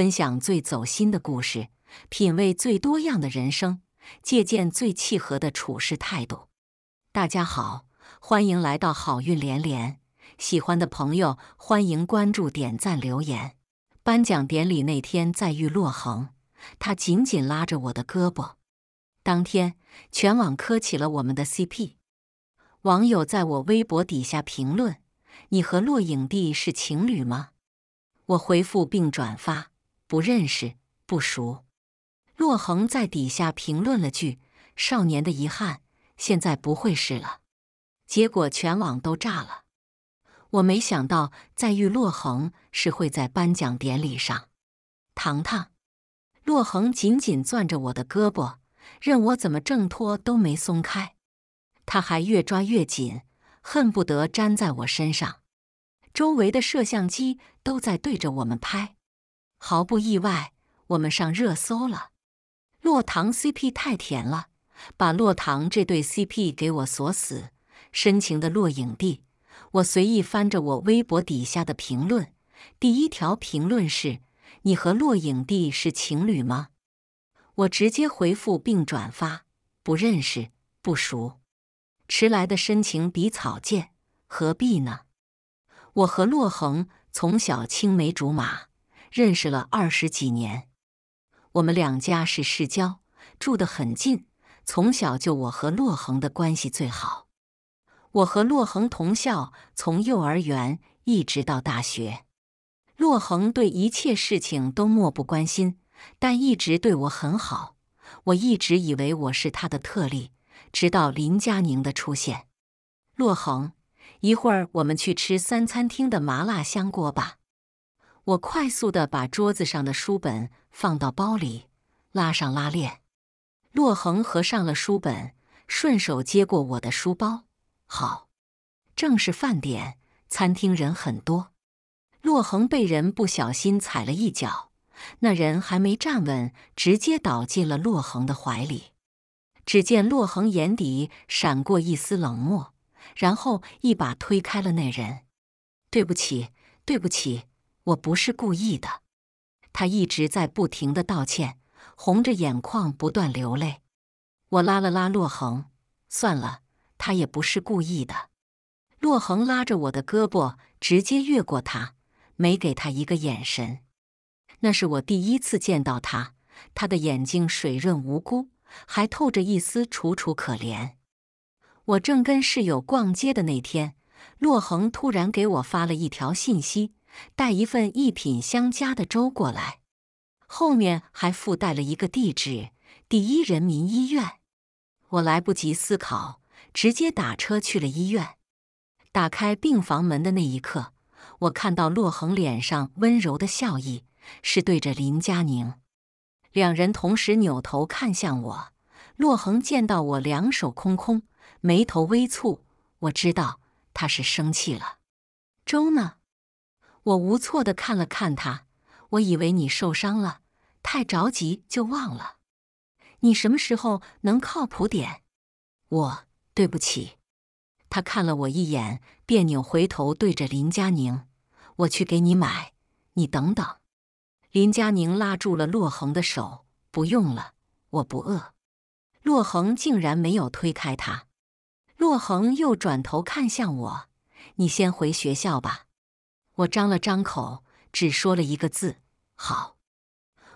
分享最走心的故事，品味最多样的人生，借鉴最契合的处事态度。大家好，欢迎来到好运连连。喜欢的朋友欢迎关注、点赞、留言。颁奖典礼那天在遇洛恒，他紧紧拉着我的胳膊。当天全网磕起了我们的 CP，网友在我微博底下评论：“你和洛影帝是情侣吗？”我回复并转发。不认识，不熟。洛恒在底下评论了句：“少年的遗憾，现在不会是了。”结果全网都炸了。我没想到再遇洛恒是会在颁奖典礼上。糖糖，洛恒紧紧攥着我的胳膊，任我怎么挣脱都没松开，他还越抓越紧，恨不得粘在我身上。周围的摄像机都在对着我们拍。毫不意外，我们上热搜了。洛唐 CP 太甜了，把洛唐这对 CP 给我锁死。深情的洛影帝，我随意翻着我微博底下的评论，第一条评论是：“你和洛影帝是情侣吗？”我直接回复并转发：“不认识，不熟。”迟来的深情比草贱，何必呢？我和洛恒从小青梅竹马。认识了二十几年，我们两家是世交，住得很近。从小就我和洛恒的关系最好。我和洛恒同校，从幼儿园一直到大学。洛恒对一切事情都漠不关心，但一直对我很好。我一直以为我是他的特例，直到林佳宁的出现。洛恒，一会儿我们去吃三餐厅的麻辣香锅吧。我快速的把桌子上的书本放到包里，拉上拉链。洛恒合上了书本，顺手接过我的书包。好，正是饭点，餐厅人很多。洛恒被人不小心踩了一脚，那人还没站稳，直接倒进了洛恒的怀里。只见洛恒眼底闪过一丝冷漠，然后一把推开了那人。“对不起，对不起。”我不是故意的，他一直在不停的道歉，红着眼眶不断流泪。我拉了拉洛恒，算了，他也不是故意的。洛恒拉着我的胳膊，直接越过他，没给他一个眼神。那是我第一次见到他，他的眼睛水润无辜，还透着一丝楚楚可怜。我正跟室友逛街的那天，洛恒突然给我发了一条信息。带一份一品香家的粥过来，后面还附带了一个地址：第一人民医院。我来不及思考，直接打车去了医院。打开病房门的那一刻，我看到洛恒脸上温柔的笑意，是对着林佳宁。两人同时扭头看向我。洛恒见到我两手空空，眉头微蹙。我知道他是生气了。粥呢？我无措的看了看他，我以为你受伤了，太着急就忘了。你什么时候能靠谱点？我对不起。他看了我一眼，便扭回头对着林佳宁：“我去给你买，你等等。”林佳宁拉住了洛恒的手：“不用了，我不饿。”洛恒竟然没有推开他。洛恒又转头看向我：“你先回学校吧。”我张了张口，只说了一个字：“好。”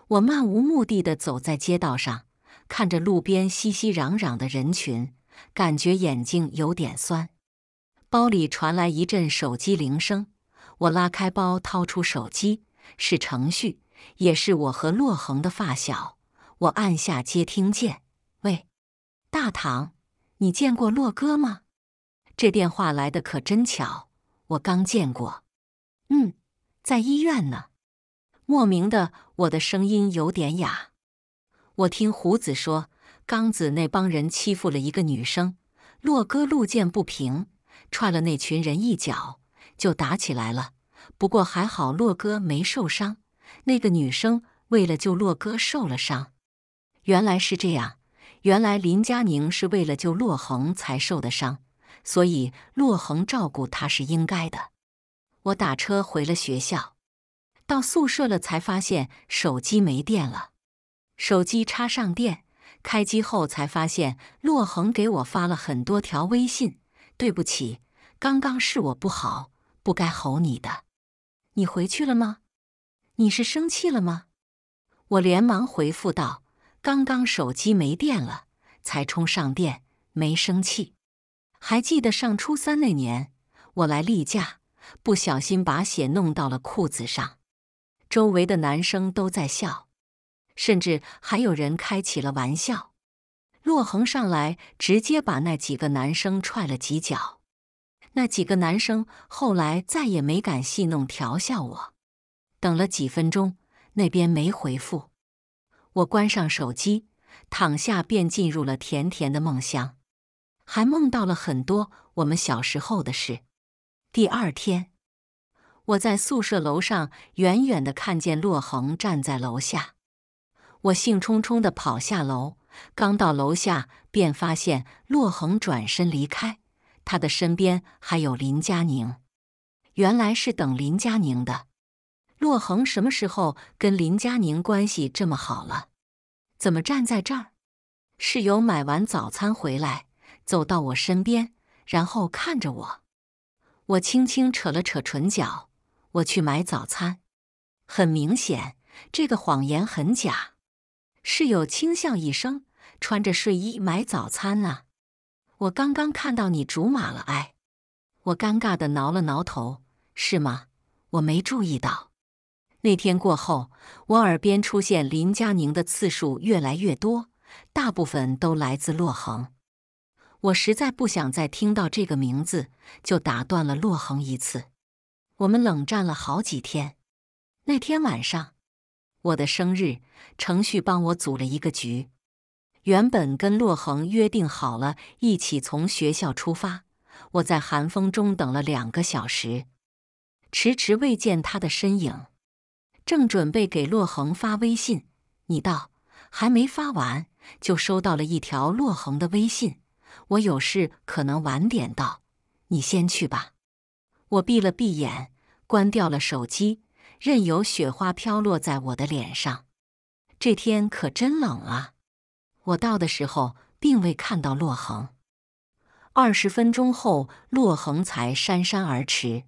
我漫无目的的走在街道上，看着路边熙熙攘攘的人群，感觉眼睛有点酸。包里传来一阵手机铃声，我拉开包，掏出手机，是程旭，也是我和洛恒的发小。我按下接听键：“喂，大堂，你见过洛哥吗？”这电话来的可真巧，我刚见过。嗯，在医院呢。莫名的，我的声音有点哑。我听胡子说，刚子那帮人欺负了一个女生，洛哥路见不平踹了那群人一脚，就打起来了。不过还好洛哥没受伤，那个女生为了救洛哥受了伤。原来是这样，原来林佳宁是为了救洛恒才受的伤，所以洛恒照顾她是应该的。我打车回了学校，到宿舍了才发现手机没电了。手机插上电，开机后才发现洛恒给我发了很多条微信：“对不起，刚刚是我不好，不该吼你的。你回去了吗？你是生气了吗？”我连忙回复道：“刚刚手机没电了，才充上电，没生气。”还记得上初三那年，我来例假。不小心把血弄到了裤子上，周围的男生都在笑，甚至还有人开起了玩笑。洛恒上来直接把那几个男生踹了几脚，那几个男生后来再也没敢戏弄调笑我。等了几分钟，那边没回复，我关上手机，躺下便进入了甜甜的梦乡，还梦到了很多我们小时候的事。第二天，我在宿舍楼上远远的看见洛恒站在楼下，我兴冲冲的跑下楼，刚到楼下便发现洛恒转身离开，他的身边还有林佳宁，原来是等林佳宁的。洛恒什么时候跟林佳宁关系这么好了？怎么站在这儿？室友买完早餐回来，走到我身边，然后看着我。我轻轻扯了扯唇角，我去买早餐。很明显，这个谎言很假。室友轻笑一声，穿着睡衣买早餐啊？我刚刚看到你竹马了，哎！我尴尬的挠了挠头，是吗？我没注意到。那天过后，我耳边出现林佳宁的次数越来越多，大部分都来自洛恒。我实在不想再听到这个名字，就打断了洛恒一次。我们冷战了好几天。那天晚上，我的生日，程旭帮我组了一个局。原本跟洛恒约定好了一起从学校出发，我在寒风中等了两个小时，迟迟未见他的身影。正准备给洛恒发微信，你道还没发完，就收到了一条洛恒的微信。我有事，可能晚点到，你先去吧。我闭了闭眼，关掉了手机，任由雪花飘落在我的脸上。这天可真冷啊！我到的时候，并未看到洛恒。二十分钟后，洛恒才姗姗而迟。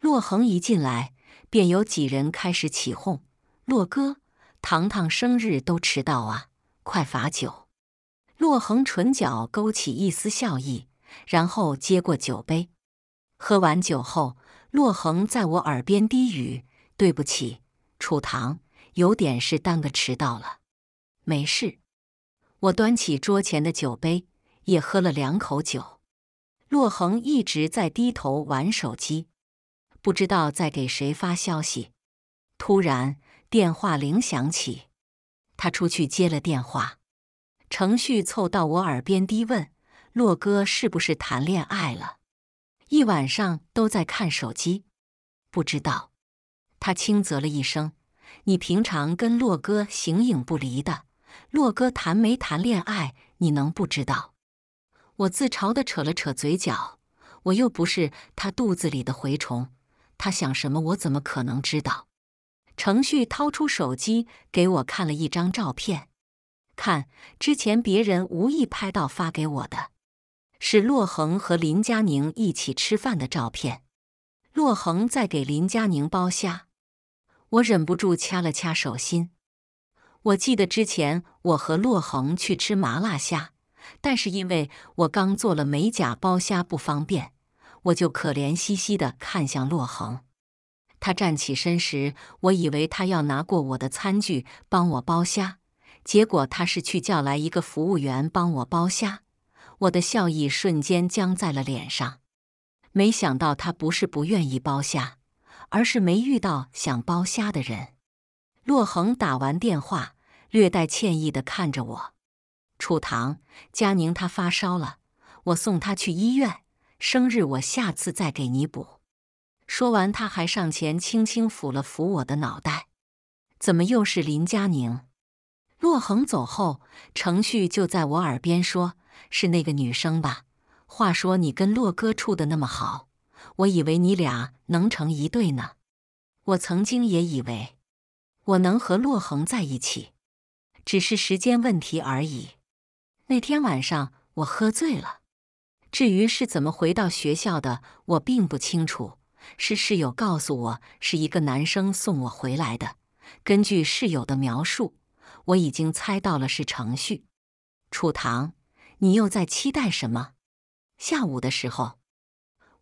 洛恒一进来，便有几人开始起哄：“洛哥，糖糖生日都迟到啊，快罚酒！”洛恒唇角勾起一丝笑意，然后接过酒杯。喝完酒后，洛恒在我耳边低语：“对不起，楚唐，有点事耽搁迟到了。”“没事。”我端起桌前的酒杯，也喝了两口酒。洛恒一直在低头玩手机，不知道在给谁发消息。突然，电话铃响起，他出去接了电话。程旭凑到我耳边低问：“洛哥是不是谈恋爱了？一晚上都在看手机，不知道。”他轻啧了一声：“你平常跟洛哥形影不离的，洛哥谈没谈恋爱你能不知道？”我自嘲地扯了扯嘴角：“我又不是他肚子里的蛔虫，他想什么我怎么可能知道？”程旭掏出手机给我看了一张照片。看，之前别人无意拍到发给我的，是洛恒和林佳宁一起吃饭的照片。洛恒在给林佳宁剥虾，我忍不住掐了掐手心。我记得之前我和洛恒去吃麻辣虾，但是因为我刚做了美甲，剥虾不方便，我就可怜兮兮的看向洛恒。他站起身时，我以为他要拿过我的餐具帮我剥虾。结果他是去叫来一个服务员帮我剥虾，我的笑意瞬间僵在了脸上。没想到他不是不愿意剥虾，而是没遇到想剥虾的人。洛恒打完电话，略带歉意的看着我：“楚唐，佳宁他发烧了，我送他去医院。生日我下次再给你补。”说完，他还上前轻轻抚了抚我的脑袋。怎么又是林佳宁？洛恒走后，程旭就在我耳边说：“是那个女生吧？话说你跟洛哥处的那么好，我以为你俩能成一对呢。我曾经也以为我能和洛恒在一起，只是时间问题而已。”那天晚上我喝醉了，至于是怎么回到学校的，我并不清楚，是室友告诉我是一个男生送我回来的。根据室友的描述。我已经猜到了是程序，楚棠，你又在期待什么？下午的时候，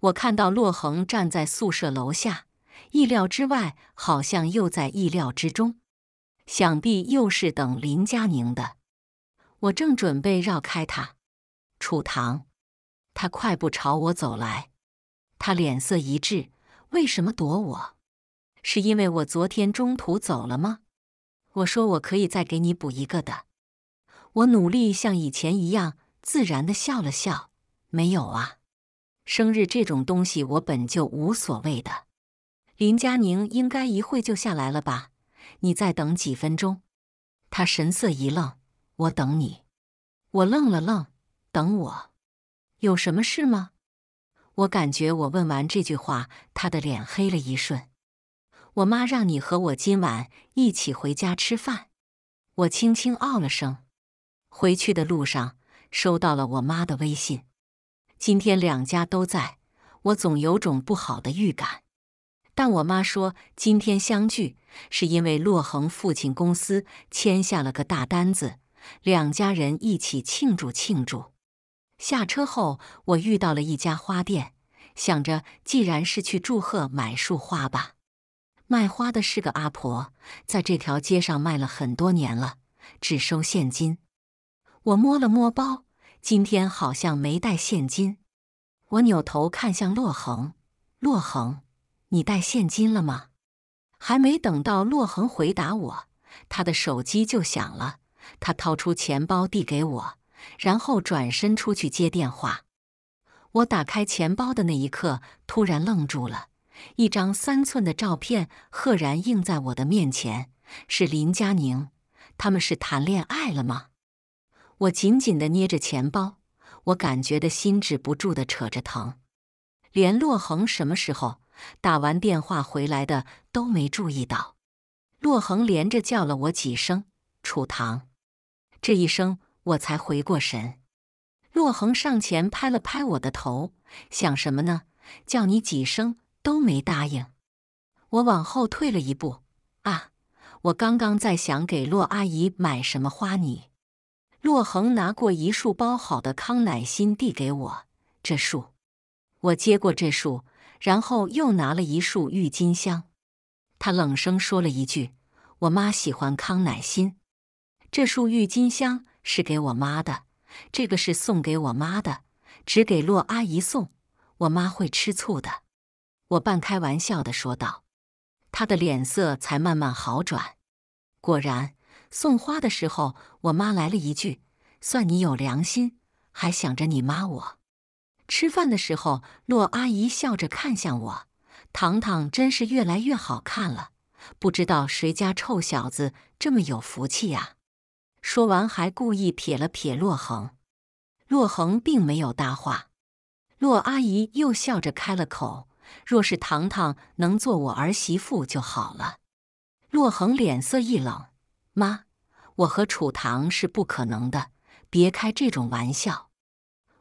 我看到洛恒站在宿舍楼下，意料之外，好像又在意料之中，想必又是等林佳宁的。我正准备绕开他，楚棠，他快步朝我走来，他脸色一滞，为什么躲我？是因为我昨天中途走了吗？我说我可以再给你补一个的。我努力像以前一样自然的笑了笑。没有啊，生日这种东西我本就无所谓的。林佳宁应该一会就下来了吧？你再等几分钟。他神色一愣。我等你。我愣了愣。等我。有什么事吗？我感觉我问完这句话，他的脸黑了一瞬。我妈让你和我今晚一起回家吃饭。我轻轻哦了声。回去的路上，收到了我妈的微信。今天两家都在，我总有种不好的预感。但我妈说，今天相聚是因为洛恒父亲公司签下了个大单子，两家人一起庆祝庆祝。下车后，我遇到了一家花店，想着既然是去祝贺，买束花吧。卖花的是个阿婆，在这条街上卖了很多年了，只收现金。我摸了摸包，今天好像没带现金。我扭头看向洛恒，洛恒，你带现金了吗？还没等到洛恒回答我，他的手机就响了。他掏出钱包递给我，然后转身出去接电话。我打开钱包的那一刻，突然愣住了。一张三寸的照片赫然映在我的面前，是林佳宁，他们是谈恋爱了吗？我紧紧的捏着钱包，我感觉的心止不住的扯着疼。连洛恒什么时候打完电话回来的都没注意到。洛恒连着叫了我几声“楚棠”，这一声我才回过神。洛恒上前拍了拍我的头，想什么呢？叫你几声。都没答应，我往后退了一步。啊，我刚刚在想给洛阿姨买什么花呢。洛恒拿过一束包好的康乃馨递给我，这束。我接过这束，然后又拿了一束郁金香。他冷声说了一句：“我妈喜欢康乃馨，这束郁金香是给我妈的，这个是送给我妈的，只给洛阿姨送，我妈会吃醋的。”我半开玩笑的说道，他的脸色才慢慢好转。果然，送花的时候，我妈来了一句：“算你有良心，还想着你妈。”我吃饭的时候，洛阿姨笑着看向我：“糖糖真是越来越好看了，不知道谁家臭小子这么有福气呀。”说完，还故意撇了撇洛恒。洛恒并没有搭话。洛阿姨又笑着开了口。若是糖糖能做我儿媳妇就好了。洛恒脸色一冷：“妈，我和楚棠是不可能的，别开这种玩笑。”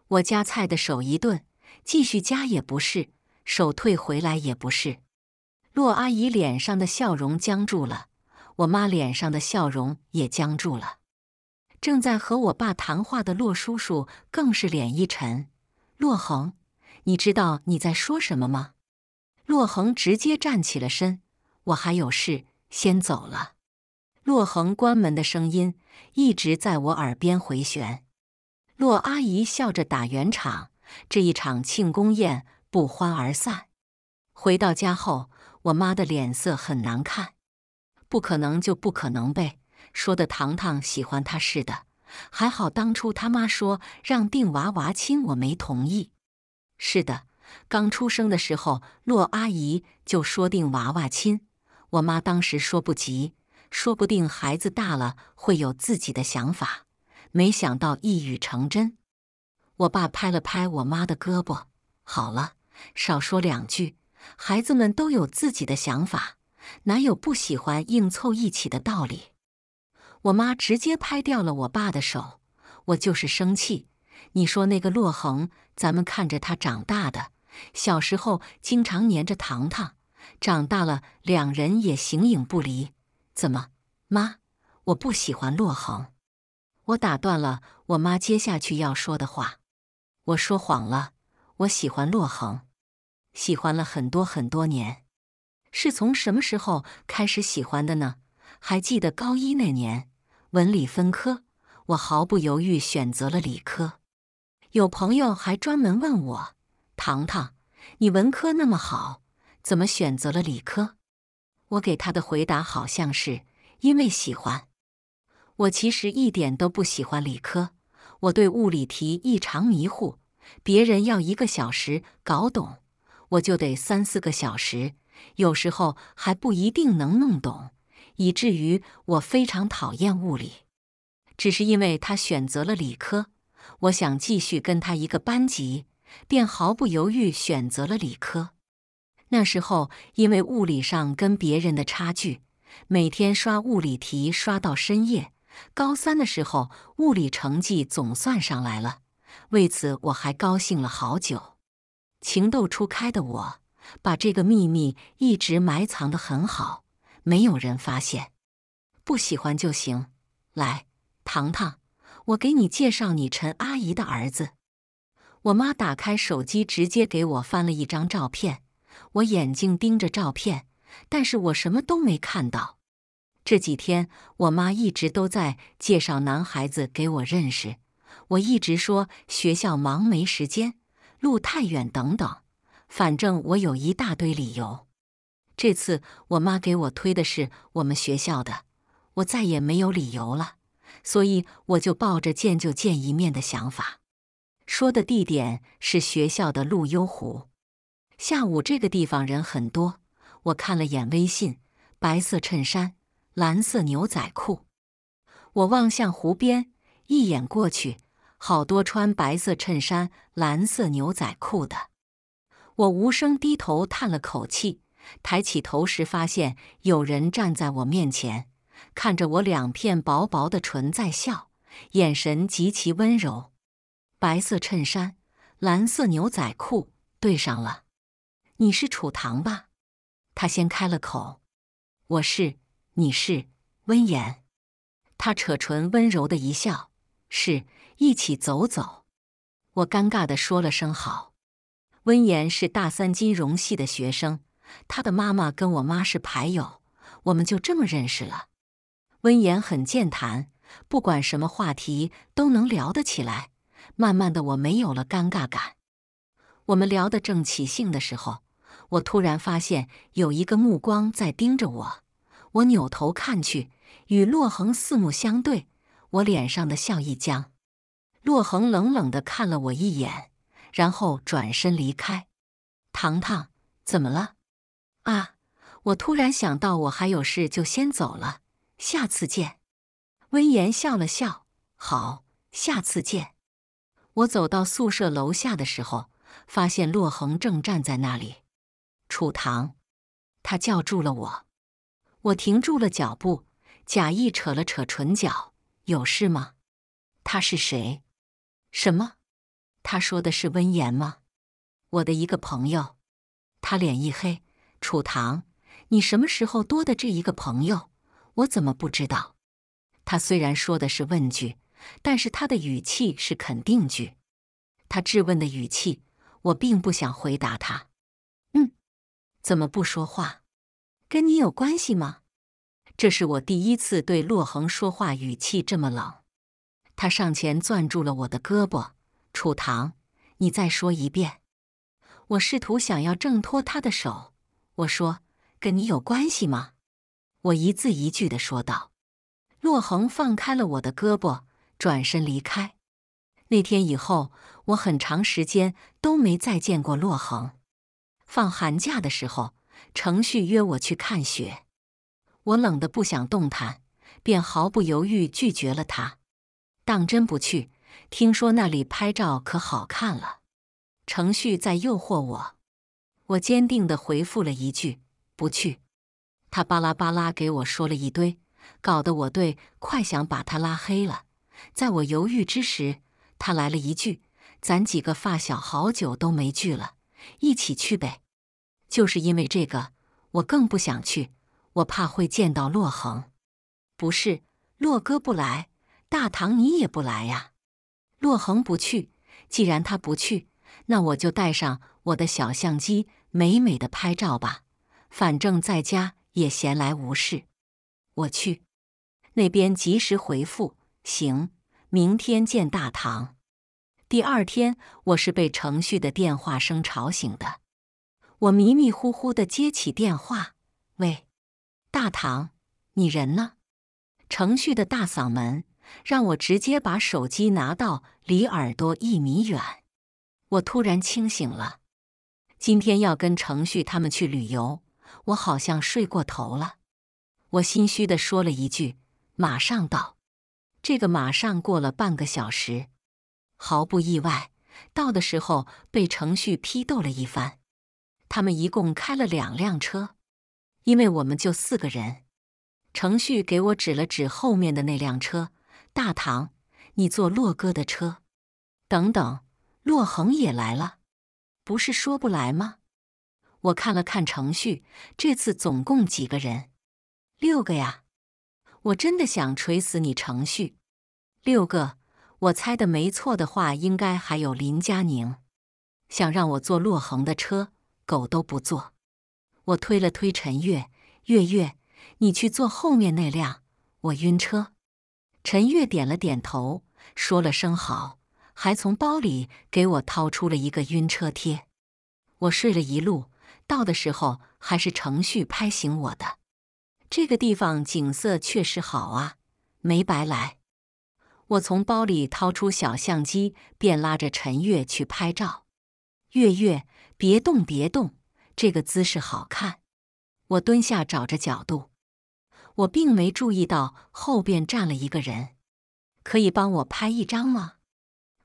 我夹菜的手一顿，继续夹也不是，手退回来也不是。洛阿姨脸上的笑容僵住了，我妈脸上的笑容也僵住了。正在和我爸谈话的洛叔叔更是脸一沉：“洛恒，你知道你在说什么吗？”洛恒直接站起了身，我还有事先走了。洛恒关门的声音一直在我耳边回旋。洛阿姨笑着打圆场，这一场庆功宴不欢而散。回到家后，我妈的脸色很难看。不可能就不可能呗，说的糖糖喜欢他似的。还好当初他妈说让定娃娃亲，我没同意。是的。刚出生的时候，洛阿姨就说定娃娃亲。我妈当时说不急，说不定孩子大了会有自己的想法。没想到一语成真。我爸拍了拍我妈的胳膊：“好了，少说两句。孩子们都有自己的想法，哪有不喜欢硬凑一起的道理？”我妈直接拍掉了我爸的手。我就是生气。你说那个洛恒，咱们看着他长大的。小时候经常粘着糖糖，长大了两人也形影不离。怎么，妈，我不喜欢洛恒？我打断了我妈接下去要说的话。我说谎了，我喜欢洛恒，喜欢了很多很多年。是从什么时候开始喜欢的呢？还记得高一那年文理分科，我毫不犹豫选择了理科。有朋友还专门问我。糖糖，你文科那么好，怎么选择了理科？我给他的回答好像是因为喜欢。我其实一点都不喜欢理科，我对物理题异常迷糊，别人要一个小时搞懂，我就得三四个小时，有时候还不一定能弄懂，以至于我非常讨厌物理。只是因为他选择了理科，我想继续跟他一个班级。便毫不犹豫选择了理科。那时候因为物理上跟别人的差距，每天刷物理题刷到深夜。高三的时候，物理成绩总算上来了，为此我还高兴了好久。情窦初开的我，把这个秘密一直埋藏得很好，没有人发现。不喜欢就行。来，糖糖，我给你介绍你陈阿姨的儿子。我妈打开手机，直接给我翻了一张照片。我眼睛盯着照片，但是我什么都没看到。这几天，我妈一直都在介绍男孩子给我认识，我一直说学校忙没时间，路太远等等，反正我有一大堆理由。这次我妈给我推的是我们学校的，我再也没有理由了，所以我就抱着见就见一面的想法。说的地点是学校的陆幽湖，下午这个地方人很多。我看了眼微信，白色衬衫，蓝色牛仔裤。我望向湖边，一眼过去，好多穿白色衬衫、蓝色牛仔裤的。我无声低头叹了口气，抬起头时发现有人站在我面前，看着我，两片薄薄的唇在笑，眼神极其温柔。白色衬衫，蓝色牛仔裤，对上了。你是楚唐吧？他先开了口。我是，你是温言。他扯唇，温柔的一笑。是，一起走走。我尴尬的说了声好。温言是大三金融系的学生，他的妈妈跟我妈是牌友，我们就这么认识了。温言很健谈，不管什么话题都能聊得起来。慢慢的，我没有了尴尬感。我们聊得正起兴的时候，我突然发现有一个目光在盯着我。我扭头看去，与洛恒四目相对。我脸上的笑意僵。洛恒冷冷的看了我一眼，然后转身离开。糖糖，怎么了？啊！我突然想到我还有事，就先走了。下次见。温言笑了笑，好，下次见。我走到宿舍楼下的时候，发现洛恒正站在那里。楚棠，他叫住了我。我停住了脚步，假意扯了扯唇角：“有事吗？”他是谁？什么？他说的是温言吗？我的一个朋友。他脸一黑：“楚棠，你什么时候多的这一个朋友？我怎么不知道？”他虽然说的是问句。但是他的语气是肯定句，他质问的语气，我并不想回答他。嗯，怎么不说话？跟你有关系吗？这是我第一次对洛恒说话语气这么冷。他上前攥住了我的胳膊。楚棠，你再说一遍。我试图想要挣脱他的手。我说，跟你有关系吗？我一字一句的说道。洛恒放开了我的胳膊。转身离开那天以后，我很长时间都没再见过洛恒。放寒假的时候，程旭约我去看雪，我冷的不想动弹，便毫不犹豫拒绝了他。当真不去？听说那里拍照可好看了。程旭在诱惑我，我坚定的回复了一句：“不去。”他巴拉巴拉给我说了一堆，搞得我对快想把他拉黑了。在我犹豫之时，他来了一句：“咱几个发小好久都没聚了，一起去呗。”就是因为这个，我更不想去，我怕会见到洛恒。不是，洛哥不来，大堂你也不来呀？洛恒不去，既然他不去，那我就带上我的小相机，美美的拍照吧。反正在家也闲来无事，我去那边及时回复。行，明天见，大唐。第二天，我是被程旭的电话声吵醒的。我迷迷糊糊的接起电话：“喂，大唐，你人呢？”程旭的大嗓门让我直接把手机拿到离耳朵一米远。我突然清醒了。今天要跟程旭他们去旅游，我好像睡过头了。我心虚的说了一句：“马上到。”这个马上过了半个小时，毫不意外，到的时候被程旭批斗了一番。他们一共开了两辆车，因为我们就四个人。程旭给我指了指后面的那辆车，大堂，你坐洛哥的车。等等，洛恒也来了，不是说不来吗？我看了看程旭，这次总共几个人？六个呀。我真的想锤死你，程旭。六个，我猜的没错的话，应该还有林佳宁。想让我坐洛恒的车，狗都不坐。我推了推陈月，月月，你去坐后面那辆，我晕车。陈月点了点头，说了声好，还从包里给我掏出了一个晕车贴。我睡了一路，到的时候还是程旭拍醒我的。这个地方景色确实好啊，没白来。我从包里掏出小相机，便拉着陈月去拍照。月月，别动，别动，这个姿势好看。我蹲下找着角度。我并没注意到后边站了一个人，可以帮我拍一张吗？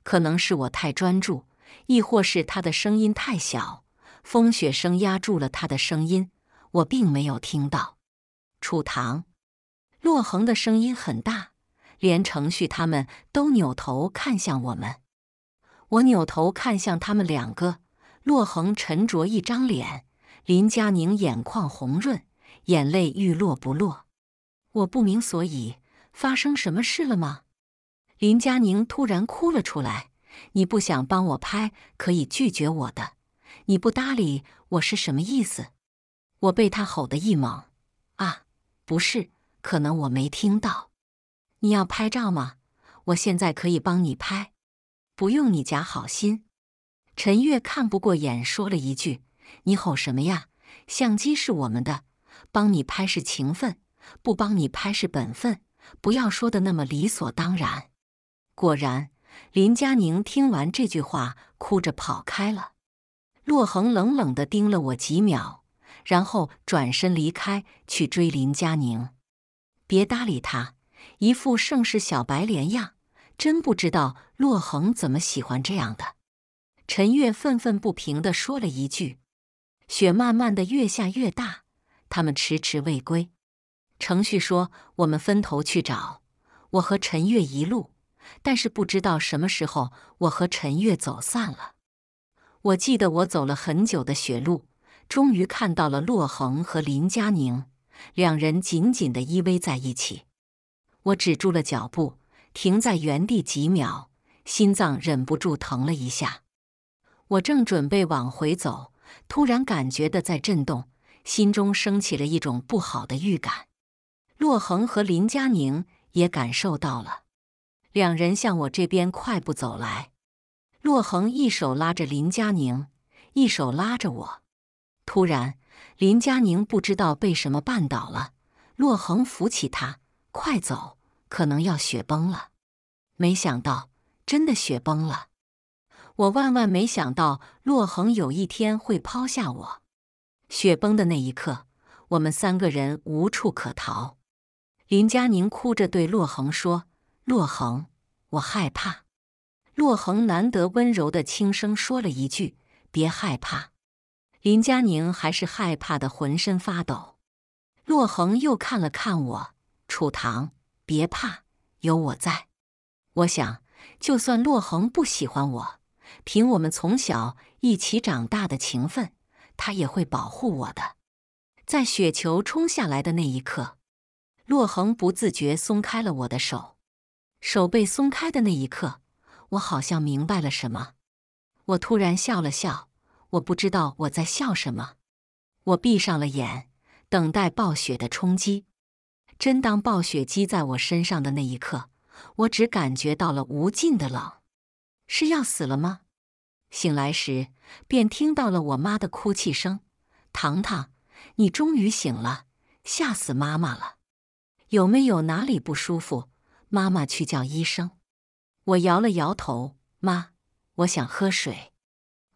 可能是我太专注，亦或是他的声音太小，风雪声压住了他的声音，我并没有听到。楚唐，洛恒的声音很大，连程旭他们都扭头看向我们。我扭头看向他们两个，洛恒沉着一张脸，林佳宁眼眶红润，眼泪欲落不落。我不明所以，发生什么事了吗？林佳宁突然哭了出来：“你不想帮我拍，可以拒绝我的，你不搭理我是什么意思？”我被他吼得一猛。不是，可能我没听到。你要拍照吗？我现在可以帮你拍，不用你假好心。陈月看不过眼，说了一句：“你吼什么呀？相机是我们的，帮你拍是情分，不帮你拍是本分。不要说的那么理所当然。”果然，林佳宁听完这句话，哭着跑开了。洛恒冷冷的盯了我几秒。然后转身离开，去追林佳宁。别搭理他，一副盛世小白莲样，真不知道洛恒怎么喜欢这样的。陈月愤愤不平的说了一句：“雪慢慢的越下越大，他们迟迟未归。”程旭说：“我们分头去找，我和陈月一路，但是不知道什么时候我和陈月走散了。我记得我走了很久的雪路。”终于看到了洛恒和林佳宁两人紧紧的依偎在一起，我止住了脚步，停在原地几秒，心脏忍不住疼了一下。我正准备往回走，突然感觉的在震动，心中升起了一种不好的预感。洛恒和林佳宁也感受到了，两人向我这边快步走来。洛恒一手拉着林佳宁，一手拉着我。突然，林佳宁不知道被什么绊倒了，洛恒扶起他，快走，可能要雪崩了。没想到，真的雪崩了。我万万没想到，洛恒有一天会抛下我。雪崩的那一刻，我们三个人无处可逃。林佳宁哭着对洛恒说：“洛恒，我害怕。”洛恒难得温柔的轻声说了一句：“别害怕。”林佳宁还是害怕的，浑身发抖。洛恒又看了看我，楚棠，别怕，有我在。我想，就算洛恒不喜欢我，凭我们从小一起长大的情分，他也会保护我的。在雪球冲下来的那一刻，洛恒不自觉松开了我的手。手被松开的那一刻，我好像明白了什么，我突然笑了笑。我不知道我在笑什么，我闭上了眼，等待暴雪的冲击。真当暴雪击在我身上的那一刻，我只感觉到了无尽的冷。是要死了吗？醒来时，便听到了我妈的哭泣声：“糖糖，你终于醒了，吓死妈妈了！有没有哪里不舒服？妈妈去叫医生。”我摇了摇头：“妈，我想喝水。”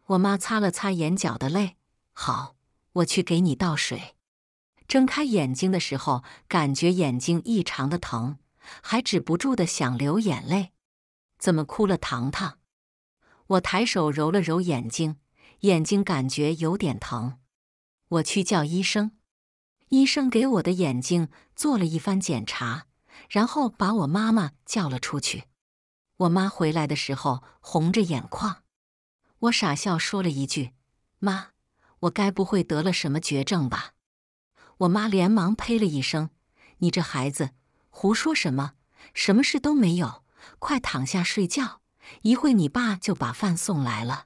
我妈擦了擦眼角的泪，好，我去给你倒水。睁开眼睛的时候，感觉眼睛异常的疼，还止不住的想流眼泪。怎么哭了，糖糖？我抬手揉了揉眼睛，眼睛感觉有点疼。我去叫医生。医生给我的眼睛做了一番检查，然后把我妈妈叫了出去。我妈回来的时候，红着眼眶。我傻笑说了一句：“妈，我该不会得了什么绝症吧？”我妈连忙呸了一声：“你这孩子，胡说什么？什么事都没有，快躺下睡觉。一会你爸就把饭送来了。”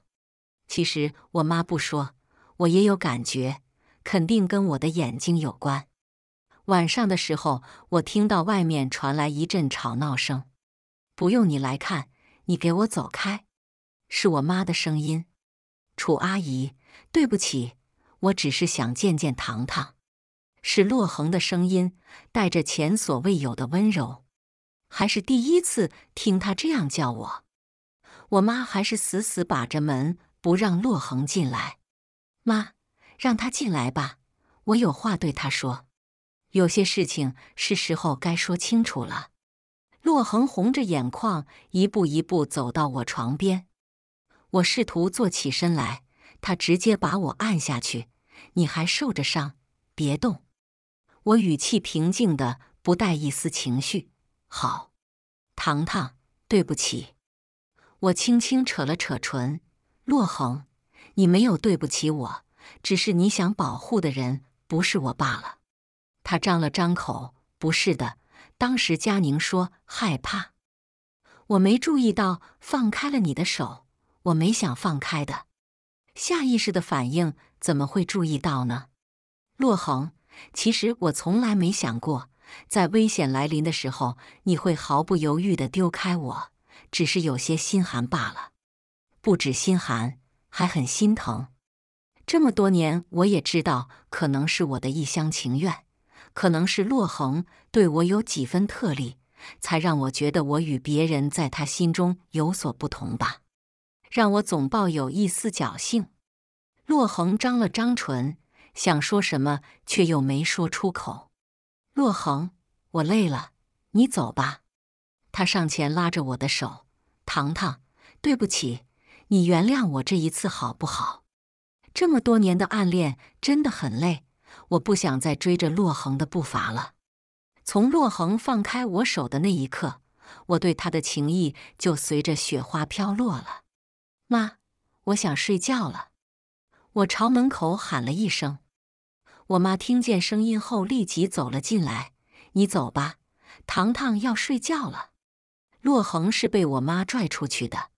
其实我妈不说，我也有感觉，肯定跟我的眼睛有关。晚上的时候，我听到外面传来一阵吵闹声。“不用你来看，你给我走开。”是我妈的声音，楚阿姨，对不起，我只是想见见糖糖。是洛恒的声音，带着前所未有的温柔，还是第一次听他这样叫我。我妈还是死死把着门，不让洛恒进来。妈，让他进来吧，我有话对他说。有些事情是时候该说清楚了。洛恒红着眼眶，一步一步走到我床边。我试图坐起身来，他直接把我按下去。你还受着伤，别动。我语气平静的，不带一丝情绪。好，糖糖，对不起。我轻轻扯了扯唇。洛恒，你没有对不起我，只是你想保护的人不是我罢了。他张了张口：“不是的，当时佳宁说害怕，我没注意到，放开了你的手。”我没想放开的，下意识的反应怎么会注意到呢？洛恒，其实我从来没想过，在危险来临的时候，你会毫不犹豫的丢开我，只是有些心寒罢了。不止心寒，还很心疼。这么多年，我也知道，可能是我的一厢情愿，可能是洛恒对我有几分特例，才让我觉得我与别人在他心中有所不同吧。让我总抱有一丝侥幸。洛恒张了张唇，想说什么，却又没说出口。洛恒，我累了，你走吧。他上前拉着我的手，糖糖，对不起，你原谅我这一次好不好？这么多年的暗恋真的很累，我不想再追着洛恒的步伐了。从洛恒放开我手的那一刻，我对他的情意就随着雪花飘落了。妈，我想睡觉了。我朝门口喊了一声。我妈听见声音后立即走了进来。你走吧，糖糖要睡觉了。洛恒是被我妈拽出去的。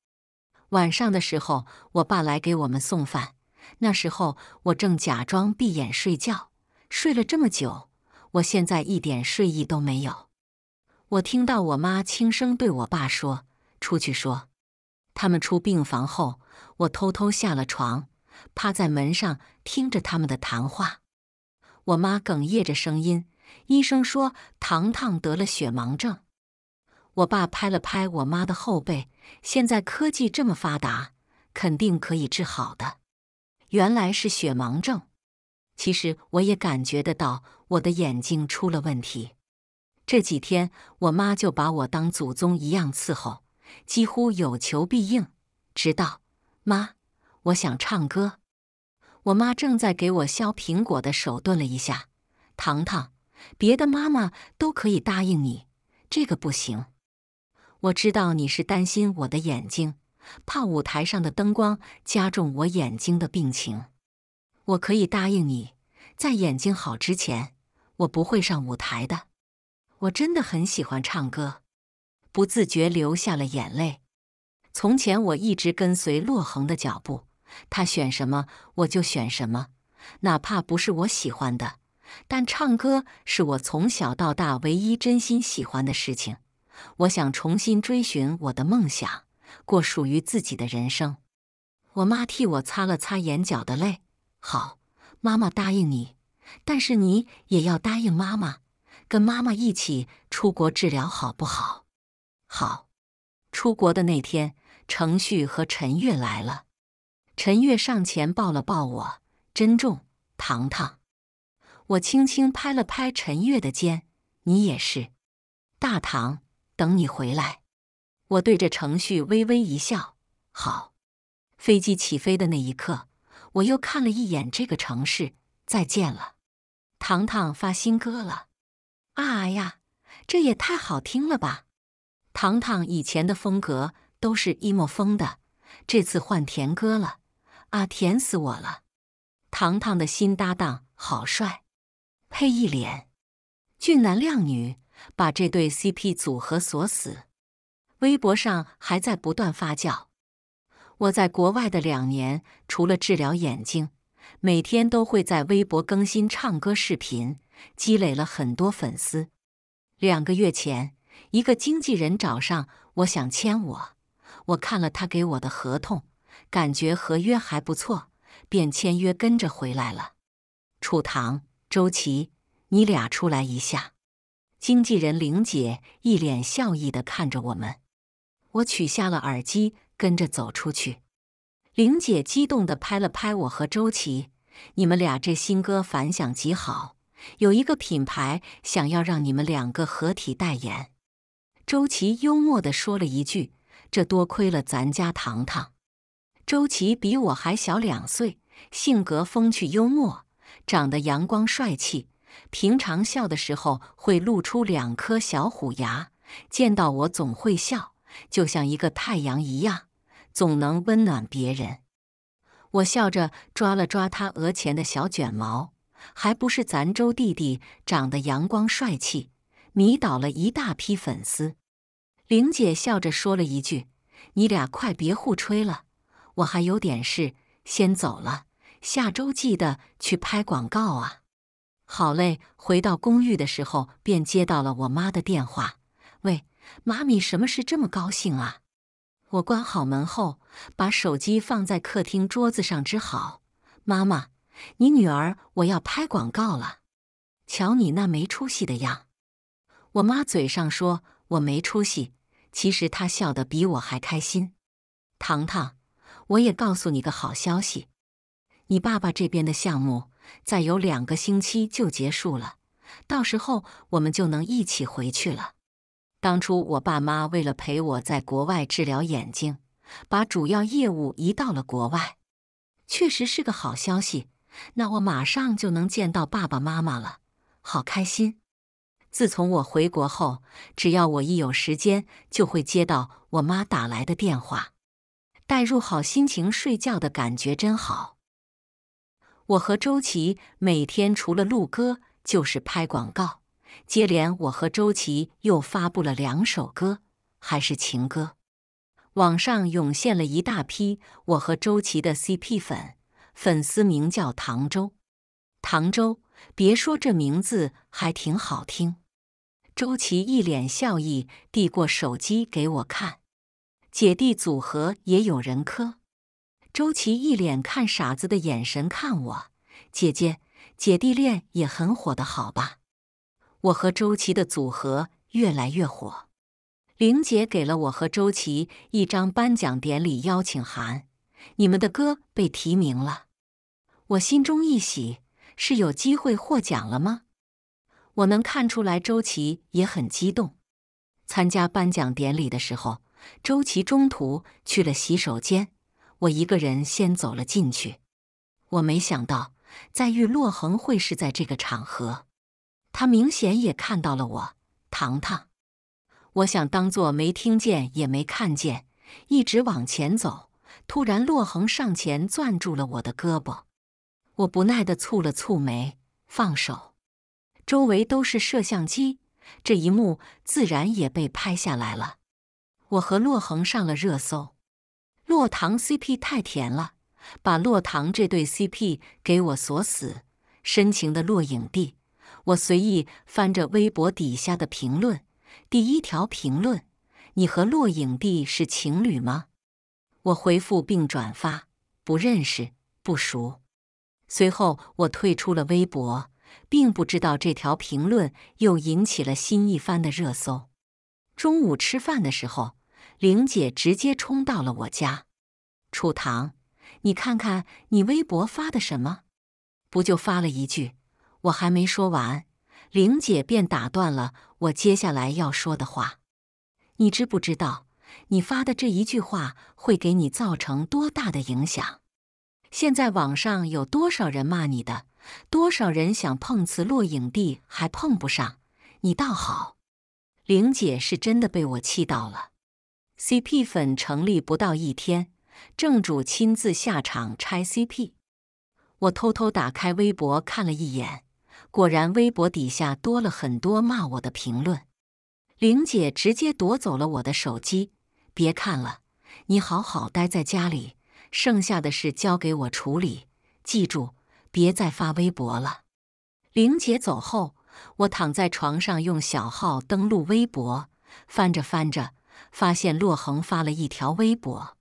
晚上的时候，我爸来给我们送饭。那时候我正假装闭眼睡觉。睡了这么久，我现在一点睡意都没有。我听到我妈轻声对我爸说：“出去说。”他们出病房后，我偷偷下了床，趴在门上听着他们的谈话。我妈哽咽着声音：“医生说，糖糖得了血盲症。”我爸拍了拍我妈的后背：“现在科技这么发达，肯定可以治好的。”原来是血盲症。其实我也感觉得到，我的眼睛出了问题。这几天，我妈就把我当祖宗一样伺候。几乎有求必应，直到，妈，我想唱歌。我妈正在给我削苹果的手顿了一下。糖糖，别的妈妈都可以答应你，这个不行。我知道你是担心我的眼睛，怕舞台上的灯光加重我眼睛的病情。我可以答应你，在眼睛好之前，我不会上舞台的。我真的很喜欢唱歌。不自觉流下了眼泪。从前我一直跟随洛恒的脚步，他选什么我就选什么，哪怕不是我喜欢的。但唱歌是我从小到大唯一真心喜欢的事情。我想重新追寻我的梦想，过属于自己的人生。我妈替我擦了擦眼角的泪。好，妈妈答应你，但是你也要答应妈妈，跟妈妈一起出国治疗，好不好？好，出国的那天，程旭和陈月来了。陈月上前抱了抱我，珍重，糖糖。我轻轻拍了拍陈月的肩，你也是，大唐，等你回来。我对着程旭微微一笑。好，飞机起飞的那一刻，我又看了一眼这个城市，再见了，糖糖发新歌了。啊呀，这也太好听了吧！糖糖以前的风格都是 emo 风的，这次换甜歌了啊！甜死我了！糖糖的新搭档好帅，配一脸，俊男靓女，把这对 CP 组合锁死。微博上还在不断发酵。我在国外的两年，除了治疗眼睛，每天都会在微博更新唱歌视频，积累了很多粉丝。两个月前。一个经纪人找上我，想签我。我看了他给我的合同，感觉合约还不错，便签约跟着回来了。楚唐、周琦，你俩出来一下。经纪人玲姐一脸笑意地看着我们。我取下了耳机，跟着走出去。玲姐激动地拍了拍我和周琦：“你们俩这新歌反响极好，有一个品牌想要让你们两个合体代言。”周琦幽默地说了一句：“这多亏了咱家糖糖。”周琦比我还小两岁，性格风趣幽默，长得阳光帅气。平常笑的时候会露出两颗小虎牙，见到我总会笑，就像一个太阳一样，总能温暖别人。我笑着抓了抓他额前的小卷毛，还不是咱周弟弟长得阳光帅气。迷倒了一大批粉丝，玲姐笑着说了一句：“你俩快别互吹了，我还有点事，先走了。下周记得去拍广告啊。”好嘞。回到公寓的时候，便接到了我妈的电话：“喂，妈咪，什么事这么高兴啊？”我关好门后，把手机放在客厅桌子上，只好：“妈妈，你女儿我要拍广告了，瞧你那没出息的样。”我妈嘴上说我没出息，其实她笑得比我还开心。糖糖，我也告诉你个好消息，你爸爸这边的项目再有两个星期就结束了，到时候我们就能一起回去了。当初我爸妈为了陪我在国外治疗眼睛，把主要业务移到了国外，确实是个好消息。那我马上就能见到爸爸妈妈了，好开心。自从我回国后，只要我一有时间，就会接到我妈打来的电话。带入好心情睡觉的感觉真好。我和周琦每天除了录歌，就是拍广告。接连我和周琦又发布了两首歌，还是情歌。网上涌现了一大批我和周琦的 CP 粉，粉丝名叫唐周。唐周，别说这名字还挺好听。周琦一脸笑意，递过手机给我看。姐弟组合也有人磕。周琦一脸看傻子的眼神看我。姐姐，姐弟恋也很火的好吧？我和周琦的组合越来越火。玲姐给了我和周琦一张颁奖典礼邀请函。你们的歌被提名了。我心中一喜，是有机会获奖了吗？我能看出来，周琦也很激动。参加颁奖典礼的时候，周琦中途去了洗手间，我一个人先走了进去。我没想到，在遇洛恒会是在这个场合。他明显也看到了我，糖糖。我想当做没听见也没看见，一直往前走。突然，洛恒上前攥住了我的胳膊。我不耐地蹙了蹙眉，放手。周围都是摄像机，这一幕自然也被拍下来了。我和洛恒上了热搜，洛唐 CP 太甜了，把洛唐这对 CP 给我锁死。深情的洛影帝，我随意翻着微博底下的评论，第一条评论：“你和洛影帝是情侣吗？”我回复并转发：“不认识，不熟。”随后我退出了微博。并不知道这条评论又引起了新一番的热搜。中午吃饭的时候，玲姐直接冲到了我家。楚棠，你看看你微博发的什么？不就发了一句？我还没说完，玲姐便打断了我接下来要说的话。你知不知道你发的这一句话会给你造成多大的影响？现在网上有多少人骂你的？多少人想碰瓷落影帝还碰不上，你倒好，玲姐是真的被我气到了。CP 粉成立不到一天，正主亲自下场拆 CP。我偷偷打开微博看了一眼，果然微博底下多了很多骂我的评论。玲姐直接夺走了我的手机，别看了，你好好待在家里，剩下的事交给我处理，记住。别再发微博了。玲姐走后，我躺在床上用小号登录微博，翻着翻着，发现洛恒发了一条微博：“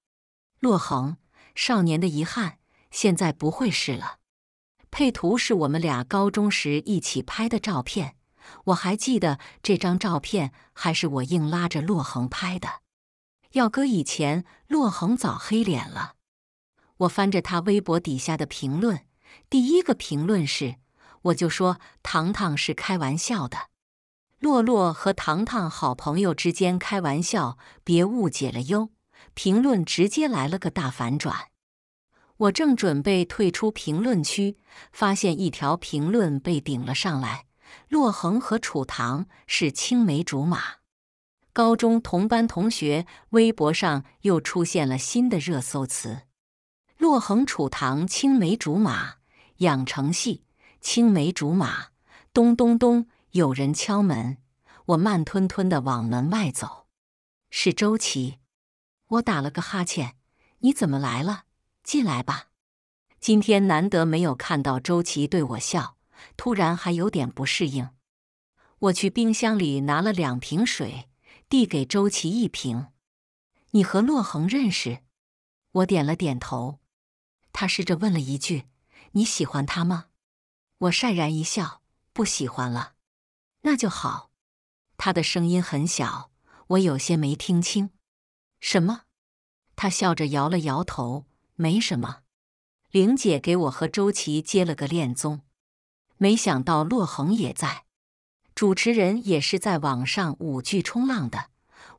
洛恒，少年的遗憾，现在不会是了。”配图是我们俩高中时一起拍的照片，我还记得这张照片还是我硬拉着洛恒拍的。要搁以前，洛恒早黑脸了。我翻着他微博底下的评论。第一个评论是，我就说糖糖是开玩笑的。洛洛和糖糖好朋友之间开玩笑，别误解了哟。评论直接来了个大反转，我正准备退出评论区，发现一条评论被顶了上来：洛恒和楚唐是青梅竹马，高中同班同学。微博上又出现了新的热搜词：洛恒楚唐青梅竹马。养成系青梅竹马。咚咚咚，有人敲门。我慢吞吞的往门外走。是周琦。我打了个哈欠。你怎么来了？进来吧。今天难得没有看到周琦对我笑，突然还有点不适应。我去冰箱里拿了两瓶水，递给周琦一瓶。你和洛恒认识？我点了点头。他试着问了一句。你喜欢他吗？我讪然一笑，不喜欢了。那就好。他的声音很小，我有些没听清。什么？他笑着摇了摇头，没什么。玲姐给我和周琦接了个恋综，没想到洛恒也在。主持人也是在网上舞剧冲浪的。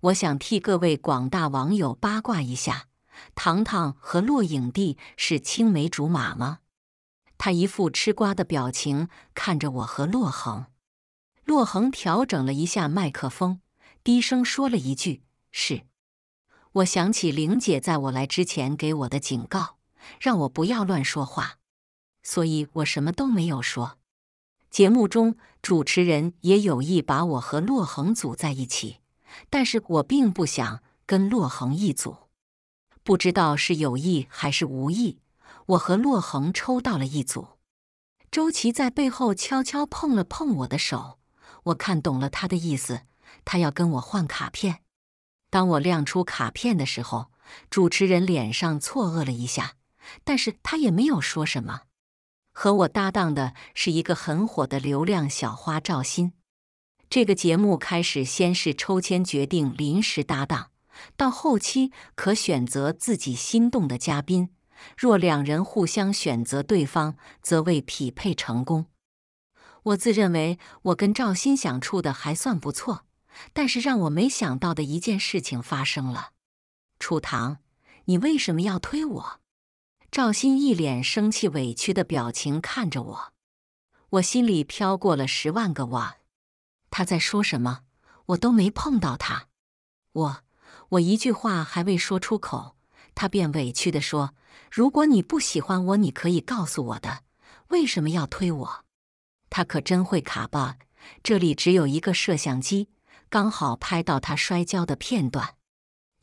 我想替各位广大网友八卦一下：糖糖和洛影帝是青梅竹马吗？他一副吃瓜的表情看着我和洛恒，洛恒调整了一下麦克风，低声说了一句：“是。”我想起玲姐在我来之前给我的警告，让我不要乱说话，所以我什么都没有说。节目中主持人也有意把我和洛恒组在一起，但是我并不想跟洛恒一组，不知道是有意还是无意。我和洛恒抽到了一组，周琦在背后悄悄碰了碰我的手，我看懂了他的意思，他要跟我换卡片。当我亮出卡片的时候，主持人脸上错愕了一下，但是他也没有说什么。和我搭档的是一个很火的流量小花赵鑫。这个节目开始先是抽签决定临时搭档，到后期可选择自己心动的嘉宾。若两人互相选择对方，则为匹配成功。我自认为我跟赵鑫想处的还算不错，但是让我没想到的一件事情发生了。楚棠，你为什么要推我？赵鑫一脸生气、委屈的表情看着我，我心里飘过了十万个哇！他在说什么？我都没碰到他，我……我一句话还未说出口。他便委屈的说：“如果你不喜欢我，你可以告诉我的。为什么要推我？”他可真会卡吧？这里只有一个摄像机，刚好拍到他摔跤的片段。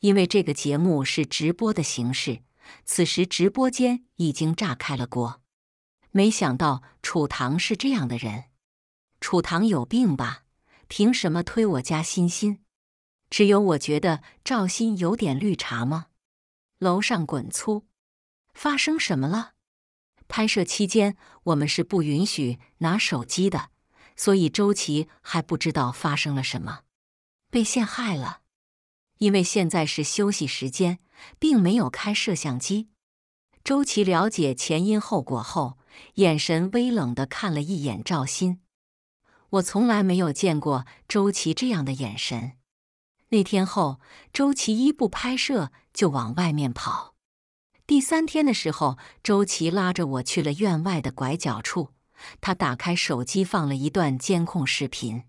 因为这个节目是直播的形式，此时直播间已经炸开了锅。没想到楚唐是这样的人，楚唐有病吧？凭什么推我家欣欣？只有我觉得赵鑫有点绿茶吗？楼上滚粗！发生什么了？拍摄期间我们是不允许拿手机的，所以周琦还不知道发生了什么，被陷害了。因为现在是休息时间，并没有开摄像机。周琦了解前因后果后，眼神微冷的看了一眼赵鑫。我从来没有见过周琦这样的眼神。那天后，周琦一不拍摄。就往外面跑。第三天的时候，周琦拉着我去了院外的拐角处。他打开手机，放了一段监控视频，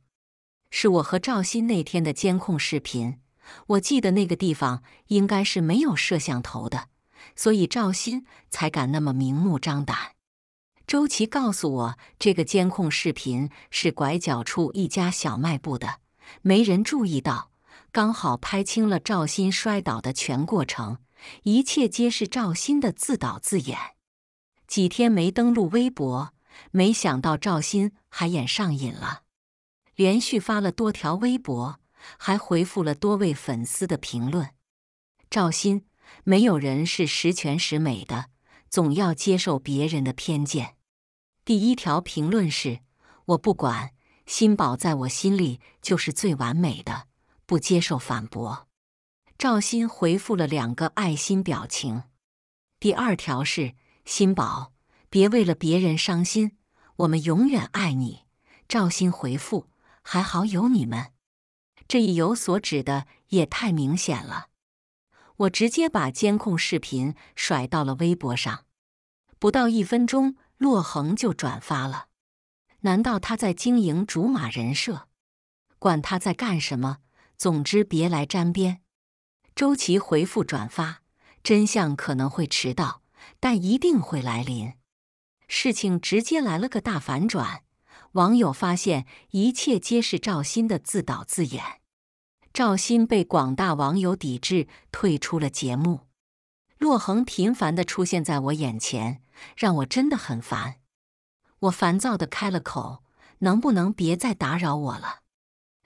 是我和赵鑫那天的监控视频。我记得那个地方应该是没有摄像头的，所以赵鑫才敢那么明目张胆。周琦告诉我，这个监控视频是拐角处一家小卖部的，没人注意到。刚好拍清了赵鑫摔倒的全过程，一切皆是赵鑫的自导自演。几天没登录微博，没想到赵鑫还演上瘾了，连续发了多条微博，还回复了多位粉丝的评论。赵鑫，没有人是十全十美的，总要接受别人的偏见。第一条评论是：“我不管，新宝在我心里就是最完美的。”不接受反驳，赵鑫回复了两个爱心表情。第二条是：“鑫宝，别为了别人伤心，我们永远爱你。”赵鑫回复：“还好有你们。”这一有所指的也太明显了，我直接把监控视频甩到了微博上。不到一分钟，洛恒就转发了。难道他在经营竹马人设？管他在干什么？总之，别来沾边。周琦回复转发，真相可能会迟到，但一定会来临。事情直接来了个大反转，网友发现一切皆是赵鑫的自导自演。赵鑫被广大网友抵制，退出了节目。洛恒频繁的出现在我眼前，让我真的很烦。我烦躁的开了口：“能不能别再打扰我了？”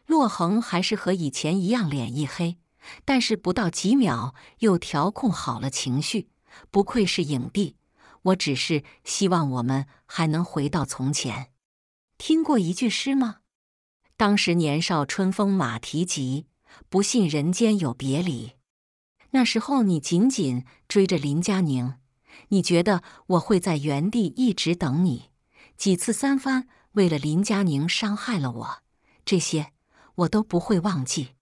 洛恒还是和以前一样，脸一黑，但是不到几秒又调控好了情绪。不愧是影帝，我只是希望我们还能回到从前。听过一句诗吗？当时年少，春风马蹄疾，不信人间有别离。那时候你紧紧追着林佳宁，你觉得我会在原地一直等你？几次三番为了林佳宁伤害了我，这些。我都不会忘记，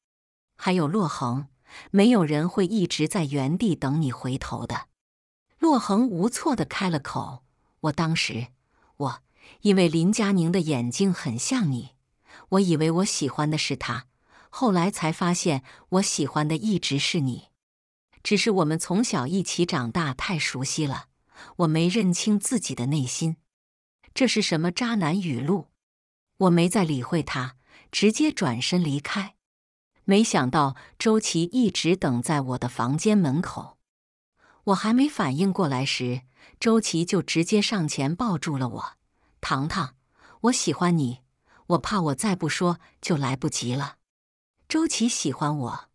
还有洛恒，没有人会一直在原地等你回头的。洛恒无措的开了口：“我当时，我因为林佳宁的眼睛很像你，我以为我喜欢的是他，后来才发现我喜欢的一直是你。只是我们从小一起长大，太熟悉了，我没认清自己的内心。”这是什么渣男语录？我没再理会他。直接转身离开，没想到周琦一直等在我的房间门口。我还没反应过来时，周琦就直接上前抱住了我。糖糖，我喜欢你，我怕我再不说就来不及了。周琦喜欢我，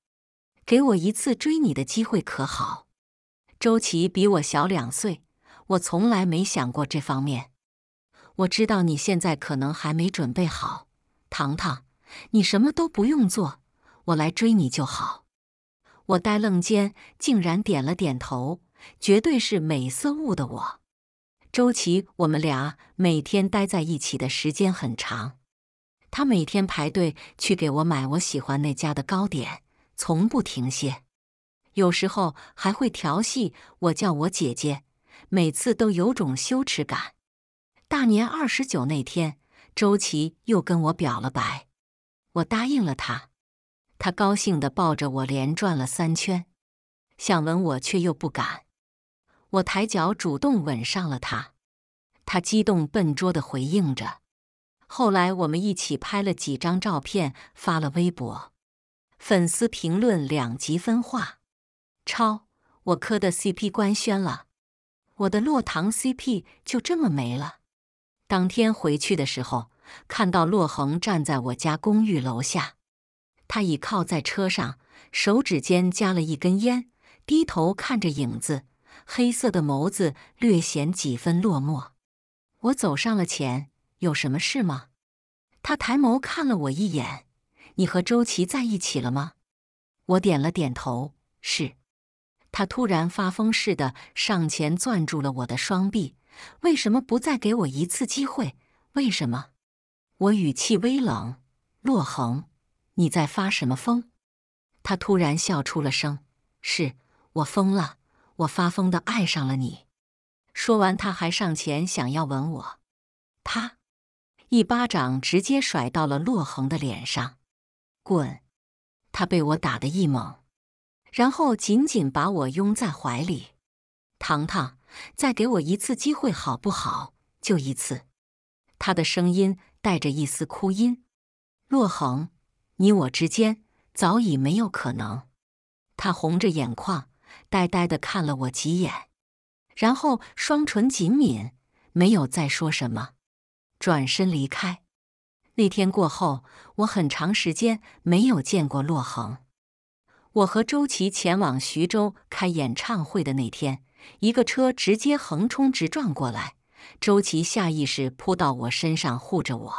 给我一次追你的机会可好？周琦比我小两岁，我从来没想过这方面。我知道你现在可能还没准备好。糖糖，你什么都不用做，我来追你就好。我呆愣间，竟然点了点头。绝对是美色误的我。周琦，我们俩每天待在一起的时间很长。他每天排队去给我买我喜欢那家的糕点，从不停歇。有时候还会调戏我，叫我姐姐，每次都有种羞耻感。大年二十九那天。周琦又跟我表了白，我答应了他，他高兴地抱着我连转了三圈，想吻我却又不敢，我抬脚主动吻上了他，他激动笨拙地回应着。后来我们一起拍了几张照片，发了微博，粉丝评论两极分化，超我磕的 CP 官宣了，我的洛唐 CP 就这么没了。当天回去的时候，看到洛恒站在我家公寓楼下，他倚靠在车上，手指间夹了一根烟，低头看着影子，黑色的眸子略显几分落寞。我走上了前，有什么事吗？他抬眸看了我一眼：“你和周琦在一起了吗？”我点了点头：“是。”他突然发疯似的上前，攥住了我的双臂。为什么不再给我一次机会？为什么？我语气微冷。洛恒，你在发什么疯？他突然笑出了声：“是我疯了，我发疯的爱上了你。”说完，他还上前想要吻我，他一巴掌直接甩到了洛恒的脸上：“滚！”他被我打得一猛，然后紧紧把我拥在怀里，糖糖。再给我一次机会，好不好？就一次。他的声音带着一丝哭音。洛恒，你我之间早已没有可能。他红着眼眶，呆呆地看了我几眼，然后双唇紧抿，没有再说什么，转身离开。那天过后，我很长时间没有见过洛恒。我和周琦前往徐州开演唱会的那天。一个车直接横冲直撞过来，周琦下意识扑到我身上护着我。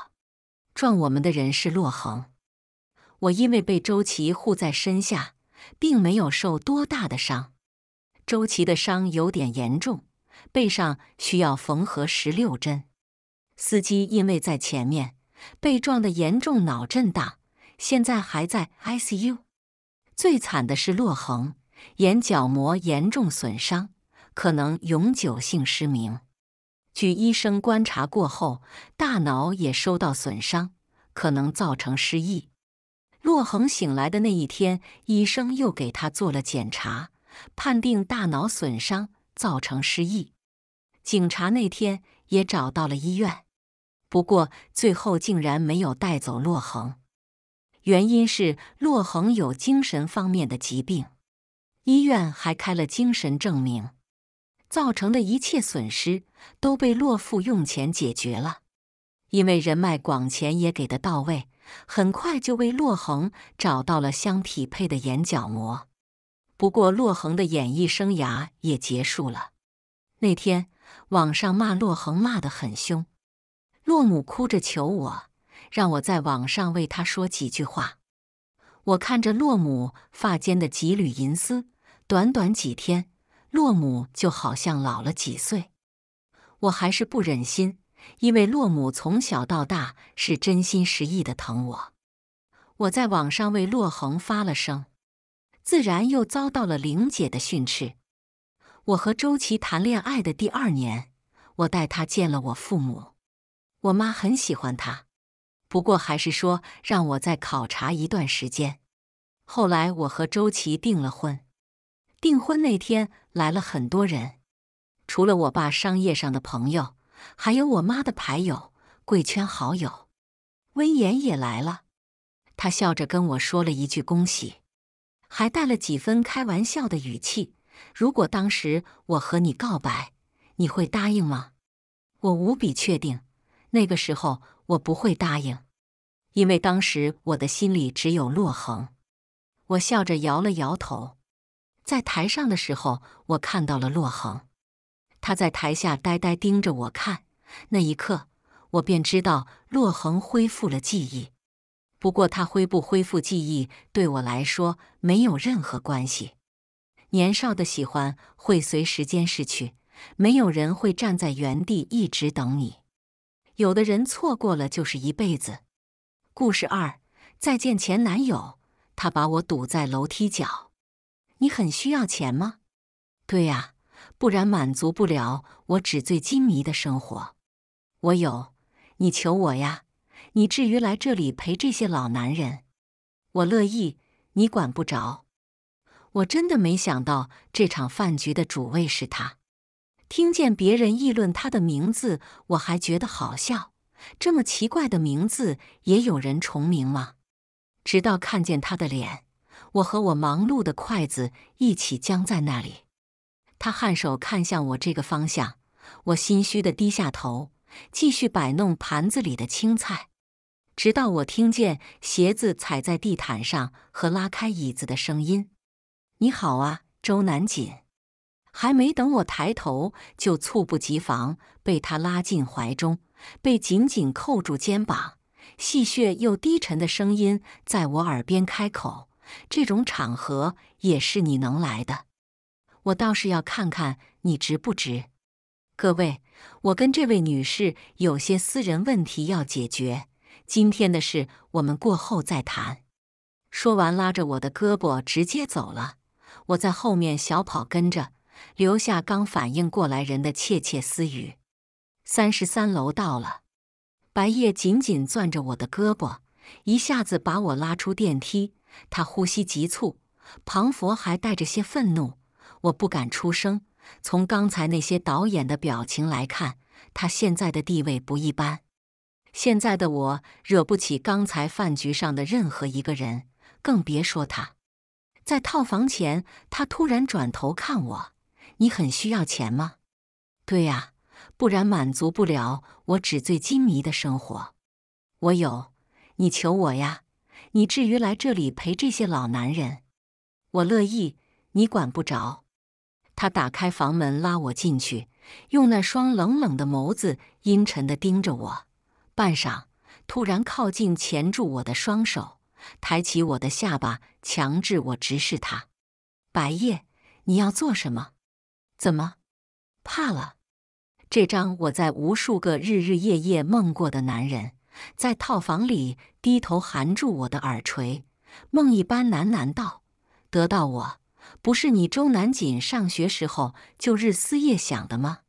撞我们的人是洛恒，我因为被周琦护在身下，并没有受多大的伤。周琦的伤有点严重，背上需要缝合十六针。司机因为在前面被撞的严重脑震荡，现在还在 ICU。最惨的是洛恒，眼角膜严重损伤。可能永久性失明。据医生观察过后，大脑也受到损伤，可能造成失忆。洛恒醒来的那一天，医生又给他做了检查，判定大脑损伤造成失忆。警察那天也找到了医院，不过最后竟然没有带走洛恒，原因是洛恒有精神方面的疾病，医院还开了精神证明。造成的一切损失都被洛父用钱解决了，因为人脉广，钱也给的到位，很快就为洛恒找到了相匹配的眼角膜。不过，洛恒的演艺生涯也结束了。那天，网上骂洛恒骂得很凶，洛母哭着求我，让我在网上为他说几句话。我看着洛母发间的几缕银丝，短短几天。洛母就好像老了几岁，我还是不忍心，因为洛母从小到大是真心实意的疼我。我在网上为洛恒发了声，自然又遭到了玲姐的训斥。我和周琦谈恋爱的第二年，我带他见了我父母，我妈很喜欢他，不过还是说让我再考察一段时间。后来我和周琦订了婚。订婚那天来了很多人，除了我爸商业上的朋友，还有我妈的牌友、贵圈好友，温言也来了。他笑着跟我说了一句“恭喜”，还带了几分开玩笑的语气。如果当时我和你告白，你会答应吗？我无比确定，那个时候我不会答应，因为当时我的心里只有洛恒。我笑着摇了摇头。在台上的时候，我看到了洛恒，他在台下呆呆盯着我看。那一刻，我便知道洛恒恢复了记忆。不过，他恢不恢复记忆，对我来说没有任何关系。年少的喜欢会随时间逝去，没有人会站在原地一直等你。有的人错过了就是一辈子。故事二：再见前男友，他把我堵在楼梯角。你很需要钱吗？对呀，不然满足不了我纸醉金迷的生活。我有，你求我呀？你至于来这里陪这些老男人？我乐意，你管不着。我真的没想到这场饭局的主位是他。听见别人议论他的名字，我还觉得好笑，这么奇怪的名字也有人重名吗？直到看见他的脸。我和我忙碌的筷子一起僵在那里。他颔首看向我这个方向，我心虚的低下头，继续摆弄盘子里的青菜，直到我听见鞋子踩在地毯上和拉开椅子的声音。你好啊，周南锦。还没等我抬头，就猝不及防被他拉进怀中，被紧紧扣住肩膀，戏谑又低沉的声音在我耳边开口。这种场合也是你能来的，我倒是要看看你值不值。各位，我跟这位女士有些私人问题要解决，今天的事我们过后再谈。说完，拉着我的胳膊直接走了。我在后面小跑跟着，留下刚反应过来人的窃窃私语。三十三楼到了，白夜紧紧攥着我的胳膊，一下子把我拉出电梯。他呼吸急促，庞佛还带着些愤怒。我不敢出声。从刚才那些导演的表情来看，他现在的地位不一般。现在的我惹不起刚才饭局上的任何一个人，更别说他。在套房前，他突然转头看我：“你很需要钱吗？”“对呀，不然满足不了我纸醉金迷的生活。”“我有，你求我呀。”你至于来这里陪这些老男人？我乐意，你管不着。他打开房门，拉我进去，用那双冷冷的眸子阴沉的盯着我，半晌，突然靠近，钳住我的双手，抬起我的下巴，强制我直视他。白夜，你要做什么？怎么，怕了？这张我在无数个日日夜夜梦过的男人。在套房里，低头含住我的耳垂，梦一般喃喃道：“得到我，不是你周南锦上学时候就日思夜想的吗？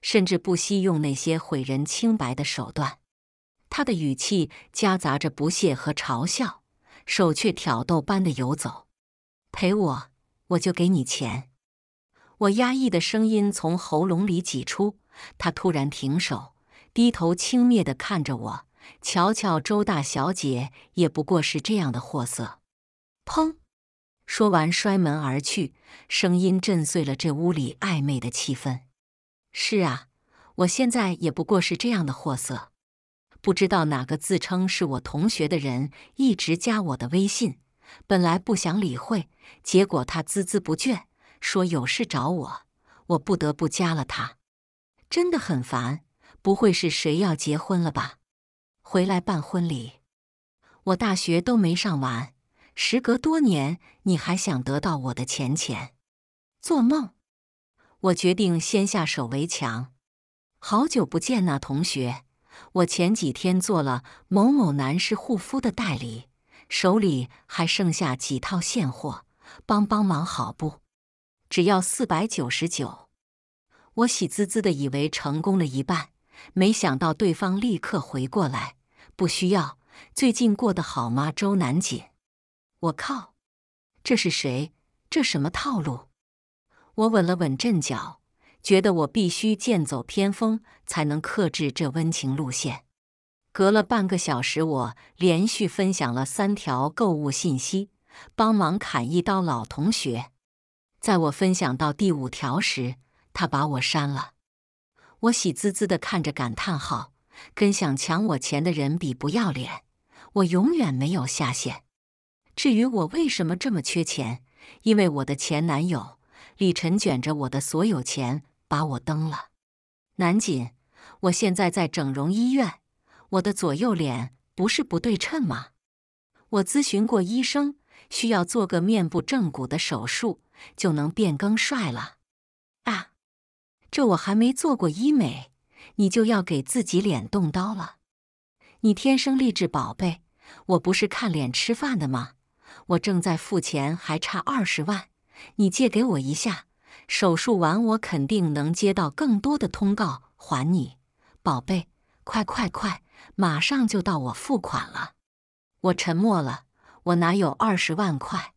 甚至不惜用那些毁人清白的手段。”他的语气夹杂着不屑和嘲笑，手却挑逗般的游走。赔我，我就给你钱。我压抑的声音从喉咙里挤出，他突然停手，低头轻蔑的看着我。瞧瞧，周大小姐也不过是这样的货色。砰！说完，摔门而去，声音震碎了这屋里暧昧的气氛。是啊，我现在也不过是这样的货色。不知道哪个自称是我同学的人一直加我的微信，本来不想理会，结果他孜孜不倦说有事找我，我不得不加了他。真的很烦，不会是谁要结婚了吧？回来办婚礼，我大学都没上完，时隔多年，你还想得到我的钱钱？做梦！我决定先下手为强。好久不见，那同学，我前几天做了某某男士护肤的代理，手里还剩下几套现货，帮帮忙好不？只要四百九十九。我喜滋滋的，以为成功了一半。没想到对方立刻回过来，不需要。最近过得好吗，周南姐？我靠，这是谁？这什么套路？我稳了稳阵脚，觉得我必须剑走偏锋，才能克制这温情路线。隔了半个小时，我连续分享了三条购物信息，帮忙砍一刀。老同学，在我分享到第五条时，他把我删了。我喜滋滋地看着感叹号，跟想抢我钱的人比不要脸。我永远没有下限。至于我为什么这么缺钱，因为我的前男友李晨卷着我的所有钱把我蹬了。南锦，我现在在整容医院，我的左右脸不是不对称吗？我咨询过医生，需要做个面部正骨的手术就能变更帅了。啊！这我还没做过医美，你就要给自己脸动刀了？你天生丽质，宝贝，我不是看脸吃饭的吗？我正在付钱，还差二十万，你借给我一下。手术完我肯定能接到更多的通告，还你，宝贝，快快快，马上就到我付款了。我沉默了，我哪有二十万块？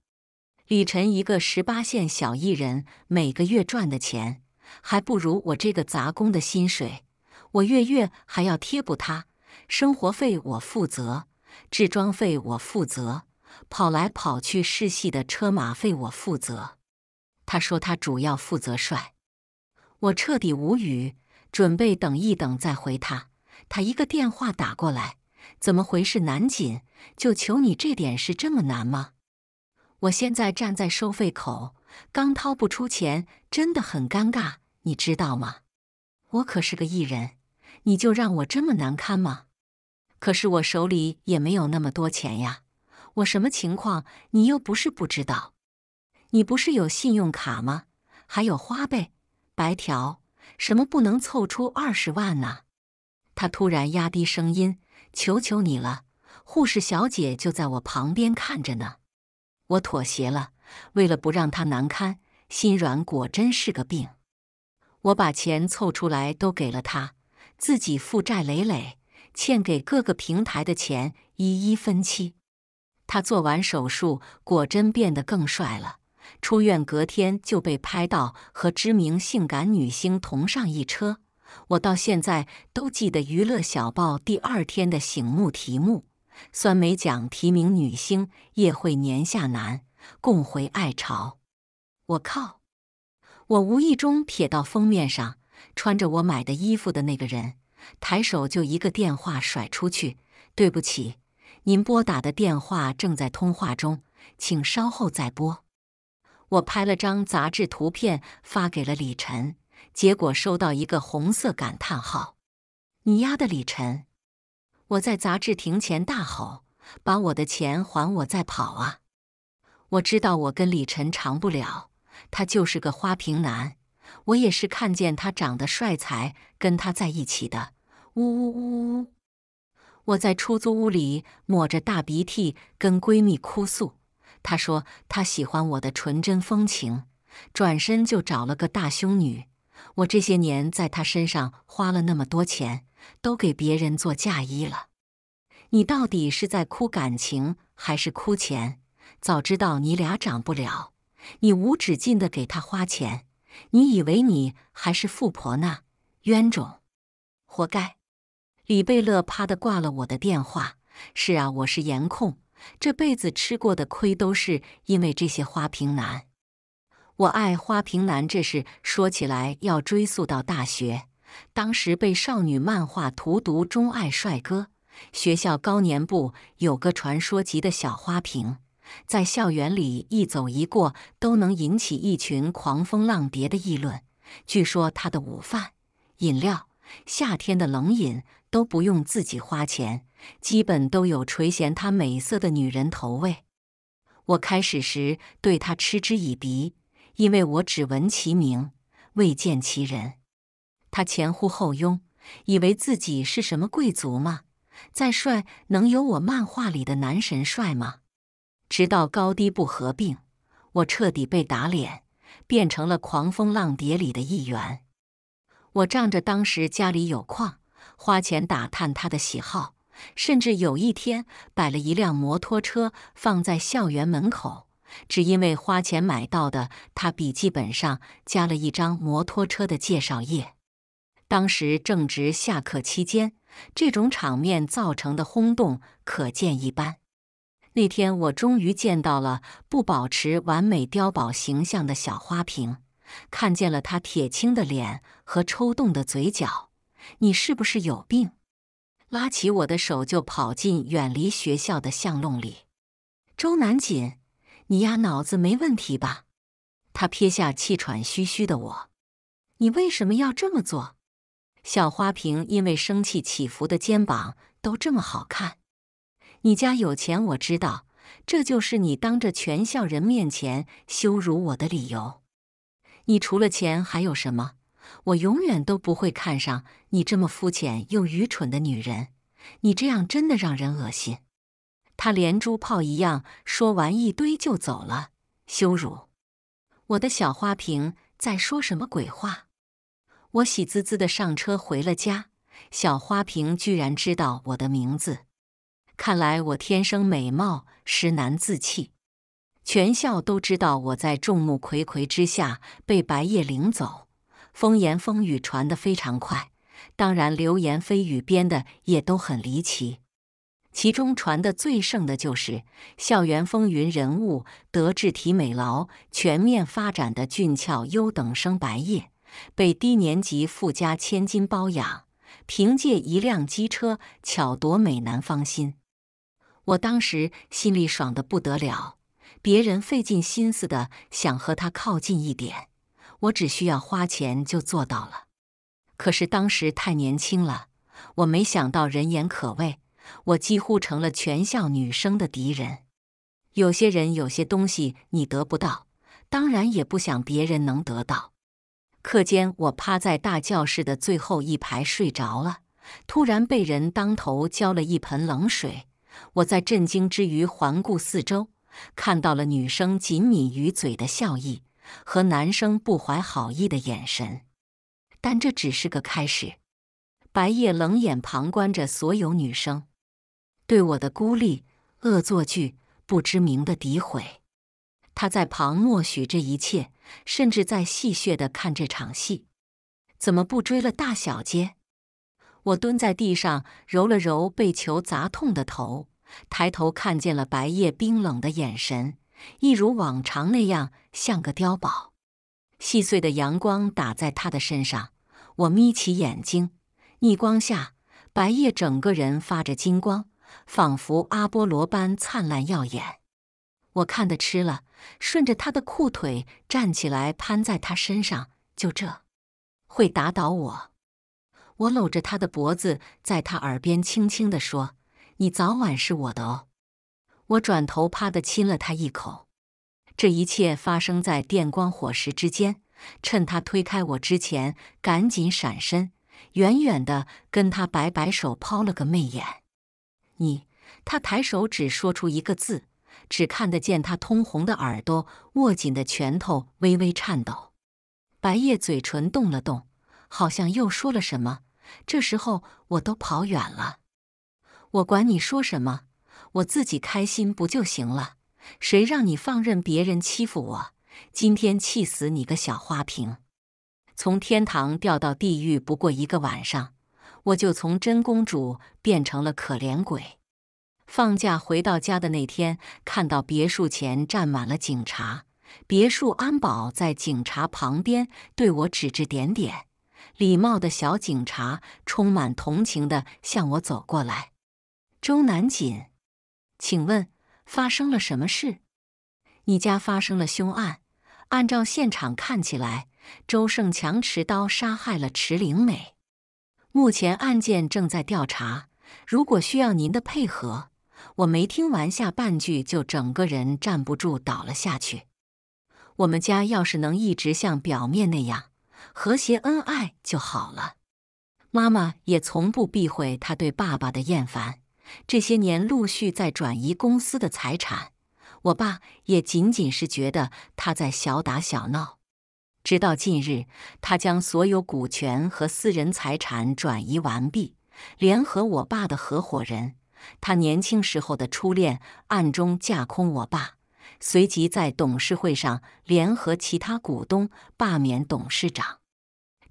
李晨一个十八线小艺人每个月赚的钱。还不如我这个杂工的薪水，我月月还要贴补他，生活费我负责，置装费我负责，跑来跑去试戏的车马费我负责。他说他主要负责帅，我彻底无语，准备等一等再回他。他一个电话打过来，怎么回事？南锦，就求你这点事这么难吗？我现在站在收费口。刚掏不出钱，真的很尴尬，你知道吗？我可是个艺人，你就让我这么难堪吗？可是我手里也没有那么多钱呀，我什么情况？你又不是不知道，你不是有信用卡吗？还有花呗、白条，什么不能凑出二十万呢？他突然压低声音：“求求你了，护士小姐就在我旁边看着呢。”我妥协了。为了不让他难堪，心软果真是个病。我把钱凑出来都给了他，自己负债累累，欠给各个平台的钱一一分期。他做完手术，果真变得更帅了。出院隔天就被拍到和知名性感女星同上一车，我到现在都记得娱乐小报第二天的醒目题目：酸梅奖提名女星叶惠年下男。共回爱巢。我靠！我无意中瞥到封面上穿着我买的衣服的那个人，抬手就一个电话甩出去。对不起，您拨打的电话正在通话中，请稍后再拨。我拍了张杂志图片发给了李晨，结果收到一个红色感叹号。你丫的，李晨！我在杂志亭前大吼：“把我的钱还我，再跑啊！”我知道我跟李晨长不了，他就是个花瓶男。我也是看见他长得帅才跟他在一起的。呜呜呜！呜！我在出租屋里抹着大鼻涕，跟闺蜜哭诉：“她说她喜欢我的纯真风情，转身就找了个大胸女。我这些年在她身上花了那么多钱，都给别人做嫁衣了。你到底是在哭感情，还是哭钱？”早知道你俩长不了，你无止境的给他花钱，你以为你还是富婆呢？冤种，活该！李贝勒啪的挂了我的电话。是啊，我是颜控，这辈子吃过的亏都是因为这些花瓶男。我爱花瓶男这事说起来要追溯到大学，当时被少女漫画荼毒，钟爱帅哥。学校高年部有个传说级的小花瓶。在校园里一走一过都能引起一群狂风浪蝶的议论。据说他的午饭、饮料、夏天的冷饮都不用自己花钱，基本都有垂涎他美色的女人投喂。我开始时对他嗤之以鼻，因为我只闻其名未见其人。他前呼后拥，以为自己是什么贵族吗？再帅能有我漫画里的男神帅吗？直到高低不合并，我彻底被打脸，变成了狂风浪蝶里的一员。我仗着当时家里有矿，花钱打探他的喜好，甚至有一天摆了一辆摩托车放在校园门口，只因为花钱买到的他笔记本上加了一张摩托车的介绍页。当时正值下课期间，这种场面造成的轰动可见一斑。那天我终于见到了不保持完美碉堡形象的小花瓶，看见了他铁青的脸和抽动的嘴角。你是不是有病？拉起我的手就跑进远离学校的巷弄里。周南锦，你丫脑子没问题吧？他撇下气喘吁吁的我。你为什么要这么做？小花瓶因为生气起伏的肩膀都这么好看。你家有钱，我知道，这就是你当着全校人面前羞辱我的理由。你除了钱还有什么？我永远都不会看上你这么肤浅又愚蠢的女人。你这样真的让人恶心。他连珠炮一样说完一堆就走了，羞辱我的小花瓶在说什么鬼话？我喜滋滋的上车回了家，小花瓶居然知道我的名字。看来我天生美貌，实难自弃。全校都知道我在众目睽睽之下被白夜领走，风言风语传得非常快。当然，流言蜚语编的也都很离奇。其中传得最盛的就是校园风云人物、德智体美劳全面发展的俊俏优等生白夜，被低年级富家千金包养，凭借一辆机车巧夺美男芳心。我当时心里爽的不得了，别人费尽心思的想和他靠近一点，我只需要花钱就做到了。可是当时太年轻了，我没想到人言可畏，我几乎成了全校女生的敌人。有些人有些东西你得不到，当然也不想别人能得到。课间我趴在大教室的最后一排睡着了，突然被人当头浇了一盆冷水。我在震惊之余环顾四周，看到了女生紧抿于嘴的笑意和男生不怀好意的眼神，但这只是个开始。白夜冷眼旁观着所有女生对我的孤立、恶作剧、不知名的诋毁，他在旁默许这一切，甚至在戏谑的看这场戏。怎么不追了大小姐？我蹲在地上揉了揉被球砸痛的头，抬头看见了白夜冰冷的眼神，一如往常那样像个碉堡。细碎的阳光打在他的身上，我眯起眼睛，逆光下，白夜整个人发着金光，仿佛阿波罗般灿烂耀眼。我看的吃了，顺着他的裤腿站起来，攀在他身上，就这，会打倒我。我搂着他的脖子，在他耳边轻轻地说：“你早晚是我的哦。”我转头啪的亲了他一口。这一切发生在电光火石之间，趁他推开我之前，赶紧闪身，远远的跟他摆摆手，抛了个媚眼。你，他抬手指说出一个字，只看得见他通红的耳朵，握紧的拳头微微颤抖。白夜嘴唇动了动，好像又说了什么。这时候我都跑远了，我管你说什么，我自己开心不就行了？谁让你放任别人欺负我？今天气死你个小花瓶！从天堂掉到地狱不过一个晚上，我就从真公主变成了可怜鬼。放假回到家的那天，看到别墅前站满了警察，别墅安保在警察旁边对我指指点点。礼貌的小警察充满同情的向我走过来：“周南锦，请问发生了什么事？你家发生了凶案，按照现场看起来，周胜强持刀杀害了池玲美。目前案件正在调查，如果需要您的配合，我没听完下半句就整个人站不住倒了下去。我们家要是能一直像表面那样……”和谐恩爱就好了。妈妈也从不避讳他对爸爸的厌烦。这些年陆续在转移公司的财产，我爸也仅仅是觉得他在小打小闹。直到近日，他将所有股权和私人财产转移完毕，联合我爸的合伙人，他年轻时候的初恋，暗中架空我爸。随即在董事会上联合其他股东罢免董事长，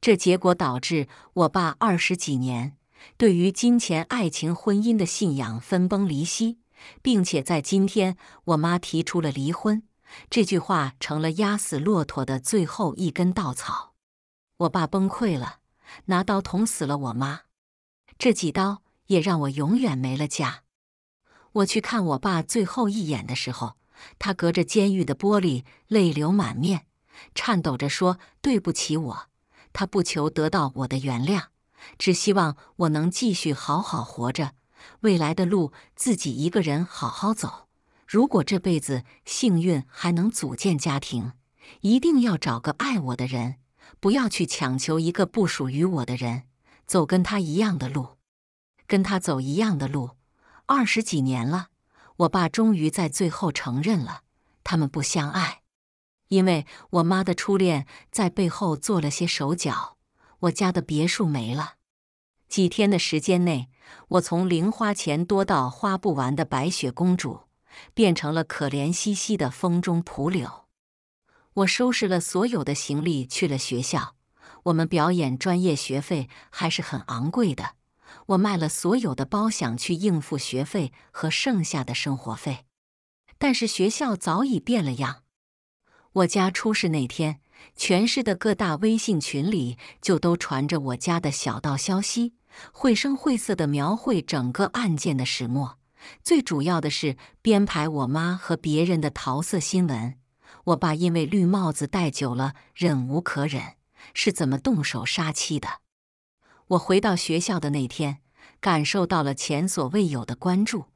这结果导致我爸二十几年对于金钱、爱情、婚姻的信仰分崩离析，并且在今天我妈提出了离婚，这句话成了压死骆驼的最后一根稻草，我爸崩溃了，拿刀捅死了我妈，这几刀也让我永远没了家。我去看我爸最后一眼的时候。他隔着监狱的玻璃，泪流满面，颤抖着说：“对不起，我。他不求得到我的原谅，只希望我能继续好好活着。未来的路，自己一个人好好走。如果这辈子幸运，还能组建家庭，一定要找个爱我的人，不要去强求一个不属于我的人。走跟他一样的路，跟他走一样的路，二十几年了。”我爸终于在最后承认了，他们不相爱，因为我妈的初恋在背后做了些手脚。我家的别墅没了，几天的时间内，我从零花钱多到花不完的白雪公主，变成了可怜兮兮的风中蒲柳。我收拾了所有的行李，去了学校。我们表演专业学费还是很昂贵的。我卖了所有的包，想去应付学费和剩下的生活费，但是学校早已变了样。我家出事那天，全市的各大微信群里就都传着我家的小道消息，绘声绘色的描绘整个案件的始末。最主要的是编排我妈和别人的桃色新闻。我爸因为绿帽子戴久了，忍无可忍，是怎么动手杀妻的？我回到学校的那天，感受到了前所未有的关注，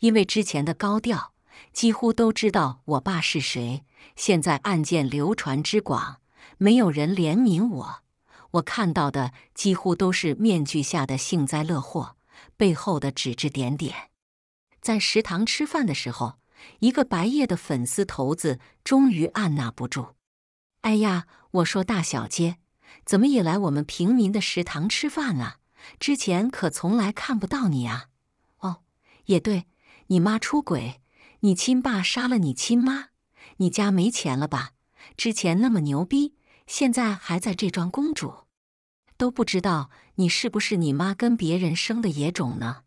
因为之前的高调，几乎都知道我爸是谁。现在案件流传之广，没有人怜悯我，我看到的几乎都是面具下的幸灾乐祸，背后的指指点点。在食堂吃饭的时候，一个白夜的粉丝头子终于按捺不住，“哎呀，我说大小姐。”怎么也来我们平民的食堂吃饭啊？之前可从来看不到你啊！哦，也对，你妈出轨，你亲爸杀了你亲妈，你家没钱了吧？之前那么牛逼，现在还在这装公主，都不知道你是不是你妈跟别人生的野种呢？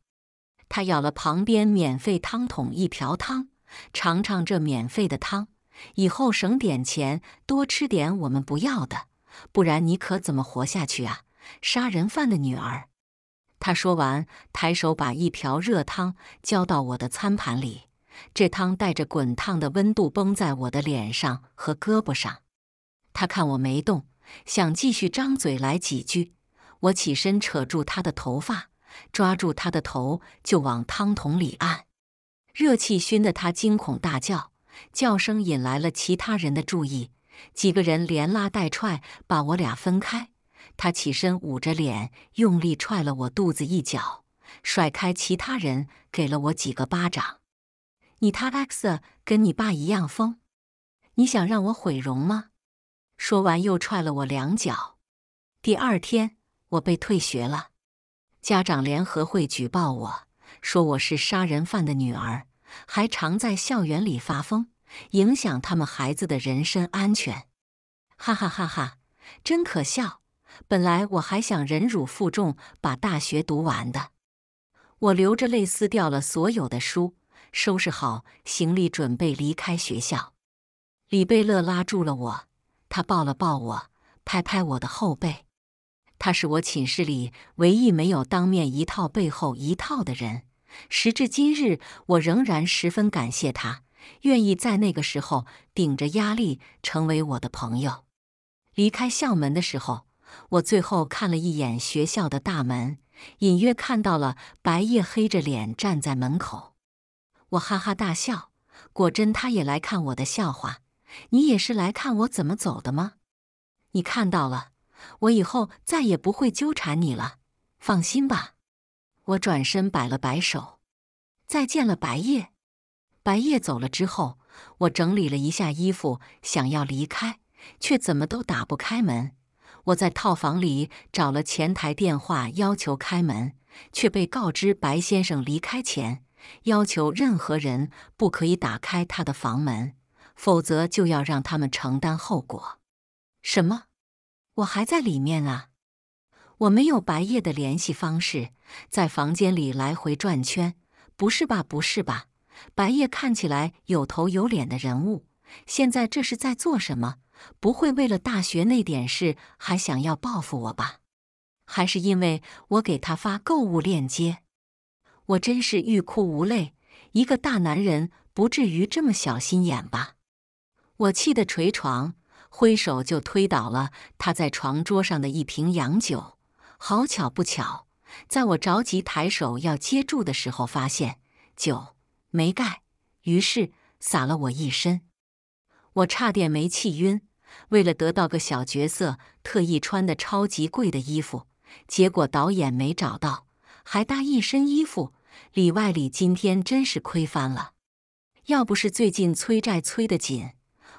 他舀了旁边免费汤桶一瓢汤，尝尝这免费的汤，以后省点钱多吃点我们不要的。不然你可怎么活下去啊，杀人犯的女儿？他说完，抬手把一瓢热汤浇到我的餐盘里，这汤带着滚烫的温度，崩在我的脸上和胳膊上。他看我没动，想继续张嘴来几句。我起身扯住他的头发，抓住他的头就往汤桶里按。热气熏得他惊恐大叫，叫声引来了其他人的注意。几个人连拉带踹把我俩分开，他起身捂着脸，用力踹了我肚子一脚，甩开其他人，给了我几个巴掌。你他 X 跟你爸一样疯！你想让我毁容吗？说完又踹了我两脚。第二天，我被退学了。家长联合会举报我说我是杀人犯的女儿，还常在校园里发疯。影响他们孩子的人身安全，哈哈哈哈！真可笑。本来我还想忍辱负重把大学读完的，我流着泪撕掉了所有的书，收拾好行李准备离开学校。李贝勒拉住了我，他抱了抱我，拍拍我的后背。他是我寝室里唯一没有当面一套背后一套的人，时至今日，我仍然十分感谢他。愿意在那个时候顶着压力成为我的朋友。离开校门的时候，我最后看了一眼学校的大门，隐约看到了白夜黑着脸站在门口。我哈哈大笑，果真他也来看我的笑话。你也是来看我怎么走的吗？你看到了，我以后再也不会纠缠你了。放心吧。我转身摆了摆手，再见了，白夜。白夜走了之后，我整理了一下衣服，想要离开，却怎么都打不开门。我在套房里找了前台电话，要求开门，却被告知白先生离开前要求任何人不可以打开他的房门，否则就要让他们承担后果。什么？我还在里面啊！我没有白夜的联系方式，在房间里来回转圈。不是吧？不是吧？白夜看起来有头有脸的人物，现在这是在做什么？不会为了大学那点事还想要报复我吧？还是因为我给他发购物链接？我真是欲哭无泪。一个大男人不至于这么小心眼吧？我气得捶床，挥手就推倒了他在床桌上的一瓶洋酒。好巧不巧，在我着急抬手要接住的时候，发现酒。没盖，于是洒了我一身，我差点没气晕。为了得到个小角色，特意穿的超级贵的衣服，结果导演没找到，还搭一身衣服，里外里今天真是亏翻了。要不是最近催债催得紧，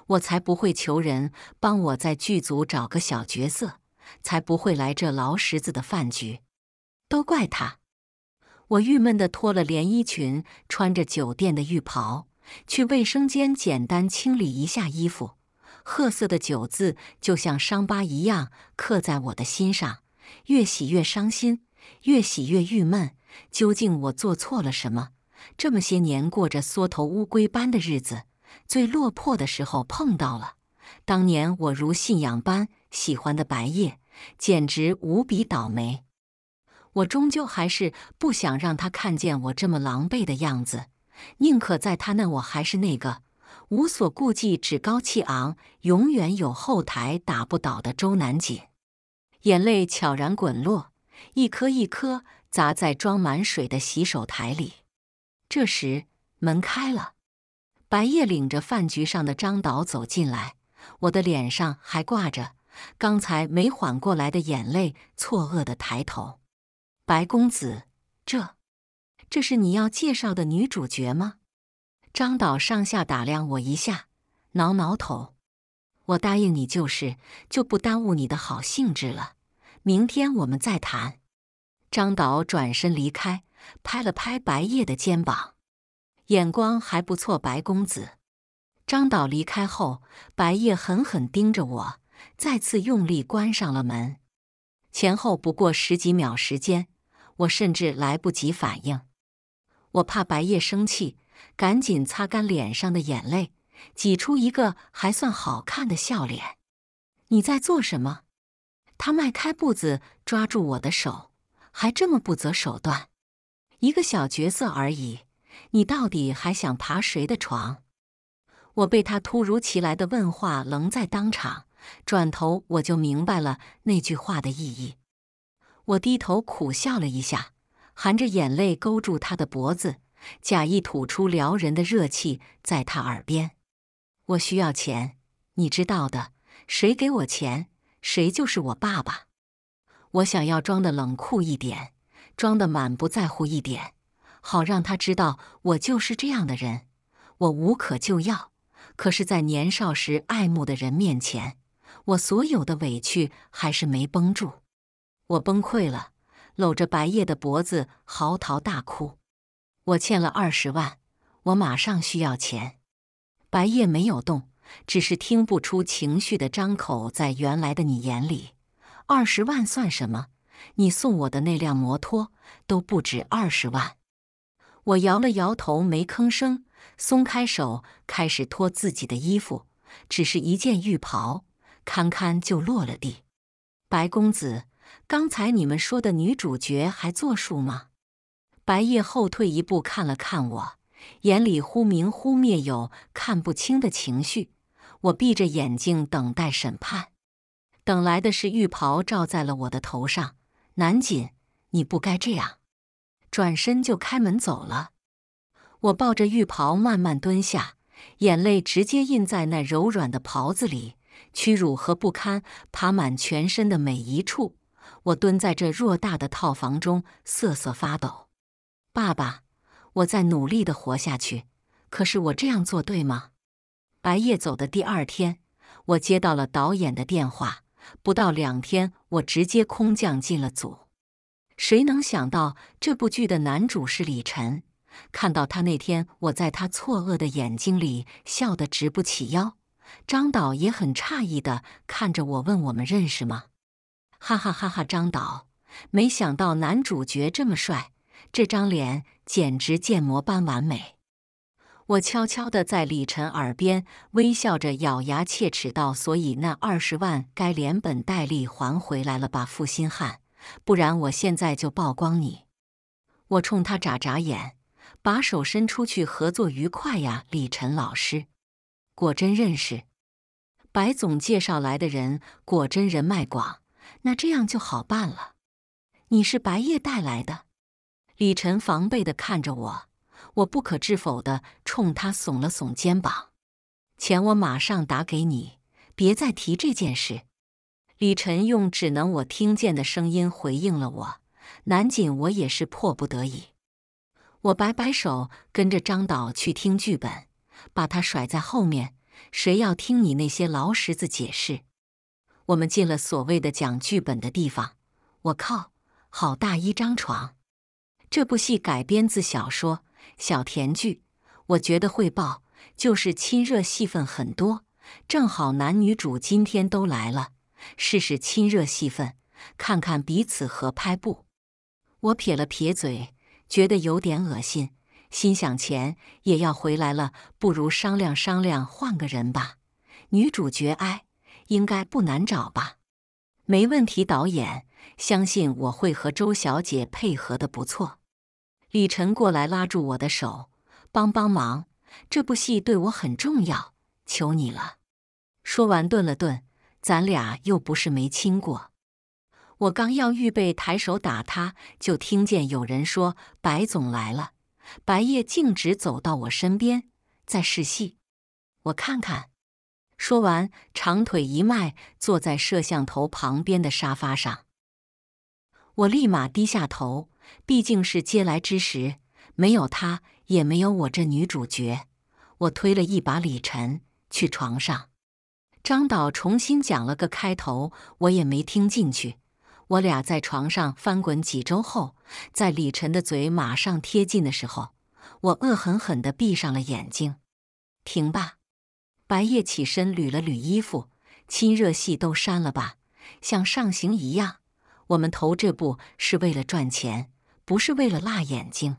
我才不会求人帮我在剧组找个小角色，才不会来这劳什子的饭局，都怪他。我郁闷地脱了连衣裙，穿着酒店的浴袍去卫生间，简单清理一下衣服。褐色的酒渍就像伤疤一样刻在我的心上，越洗越伤心，越洗越郁闷。究竟我做错了什么？这么些年过着缩头乌龟般的日子，最落魄的时候碰到了当年我如信仰般喜欢的白夜，简直无比倒霉。我终究还是不想让他看见我这么狼狈的样子，宁可在他那我还是那个无所顾忌、趾高气昂、永远有后台打不倒的周南锦。眼泪悄然滚落，一颗一颗砸在装满水的洗手台里。这时门开了，白夜领着饭局上的张导走进来。我的脸上还挂着刚才没缓过来的眼泪，错愕的抬头。白公子，这，这是你要介绍的女主角吗？张导上下打量我一下，挠挠头，我答应你就是，就不耽误你的好兴致了。明天我们再谈。张导转身离开，拍了拍白夜的肩膀，眼光还不错，白公子。张导离开后，白夜狠狠盯着我，再次用力关上了门。前后不过十几秒时间。我甚至来不及反应，我怕白夜生气，赶紧擦干脸上的眼泪，挤出一个还算好看的笑脸。你在做什么？他迈开步子，抓住我的手，还这么不择手段。一个小角色而已，你到底还想爬谁的床？我被他突如其来的问话愣在当场，转头我就明白了那句话的意义。我低头苦笑了一下，含着眼泪勾住他的脖子，假意吐出撩人的热气，在他耳边：“我需要钱，你知道的。谁给我钱，谁就是我爸爸。”我想要装的冷酷一点，装的满不在乎一点，好让他知道我就是这样的人。我无可救药。可是，在年少时爱慕的人面前，我所有的委屈还是没绷住。我崩溃了，搂着白夜的脖子嚎啕大哭。我欠了二十万，我马上需要钱。白夜没有动，只是听不出情绪的张口，在原来的你眼里，二十万算什么？你送我的那辆摩托都不止二十万。我摇了摇头，没吭声，松开手，开始脱自己的衣服，只是一件浴袍，堪堪就落了地。白公子。刚才你们说的女主角还作数吗？白夜后退一步，看了看我，眼里忽明忽灭，有看不清的情绪。我闭着眼睛等待审判，等来的是浴袍罩在了我的头上。南锦，你不该这样。转身就开门走了。我抱着浴袍慢慢蹲下，眼泪直接印在那柔软的袍子里，屈辱和不堪爬满全身的每一处。我蹲在这偌大的套房中瑟瑟发抖，爸爸，我在努力的活下去，可是我这样做对吗？白夜走的第二天，我接到了导演的电话，不到两天，我直接空降进了组。谁能想到这部剧的男主是李晨？看到他那天，我在他错愕的眼睛里笑得直不起腰。张导也很诧异的看着我，问我们认识吗？哈哈哈！哈张导，没想到男主角这么帅，这张脸简直建模般完美。我悄悄地在李晨耳边微笑着，咬牙切齿道：“所以那二十万该连本带利还回来了吧，负心汉！不然我现在就曝光你！”我冲他眨眨眼，把手伸出去：“合作愉快呀，李晨老师。”果真认识白总介绍来的人，果真人脉广。那这样就好办了。你是白夜带来的？李晨防备的看着我，我不可置否的冲他耸了耸肩膀。钱我马上打给你，别再提这件事。李晨用只能我听见的声音回应了我。南锦，我也是迫不得已。我摆摆手，跟着张导去听剧本，把他甩在后面。谁要听你那些老石子解释？我们进了所谓的讲剧本的地方，我靠，好大一张床！这部戏改编自小说《小甜剧》，我觉得会爆，就是亲热戏份很多，正好男女主今天都来了，试试亲热戏份，看看彼此合拍不？我撇了撇嘴，觉得有点恶心，心想钱也要回来了，不如商量商量换个人吧。女主角哎，应该不难找吧？没问题，导演，相信我会和周小姐配合的不错。李晨过来拉住我的手，帮帮忙，这部戏对我很重要，求你了。说完，顿了顿，咱俩又不是没亲过。我刚要预备抬手打他，就听见有人说：“白总来了。”白夜径直走到我身边，在试戏，我看看。说完，长腿一迈，坐在摄像头旁边的沙发上。我立马低下头，毕竟是接来之时，没有他，也没有我这女主角。我推了一把李晨去床上。张导重新讲了个开头，我也没听进去。我俩在床上翻滚几周后，在李晨的嘴马上贴近的时候，我恶狠狠的闭上了眼睛。停吧。白夜起身，捋了捋衣服，亲热戏都删了吧，像上刑一样。我们投这部是为了赚钱，不是为了辣眼睛。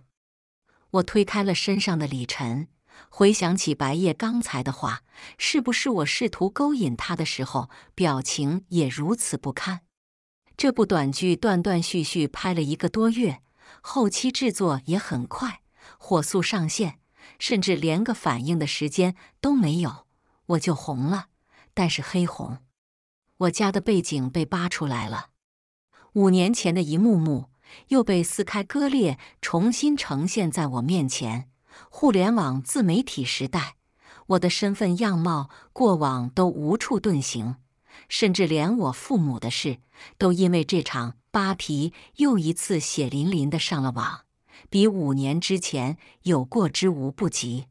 我推开了身上的李晨，回想起白夜刚才的话，是不是我试图勾引他的时候，表情也如此不堪？这部短剧断断续续拍了一个多月，后期制作也很快，火速上线，甚至连个反应的时间都没有。我就红了，但是黑红。我家的背景被扒出来了，五年前的一幕幕又被撕开割裂，重新呈现在我面前。互联网自媒体时代，我的身份样貌、过往都无处遁形，甚至连我父母的事都因为这场扒皮，又一次血淋淋的上了网，比五年之前有过之无不及。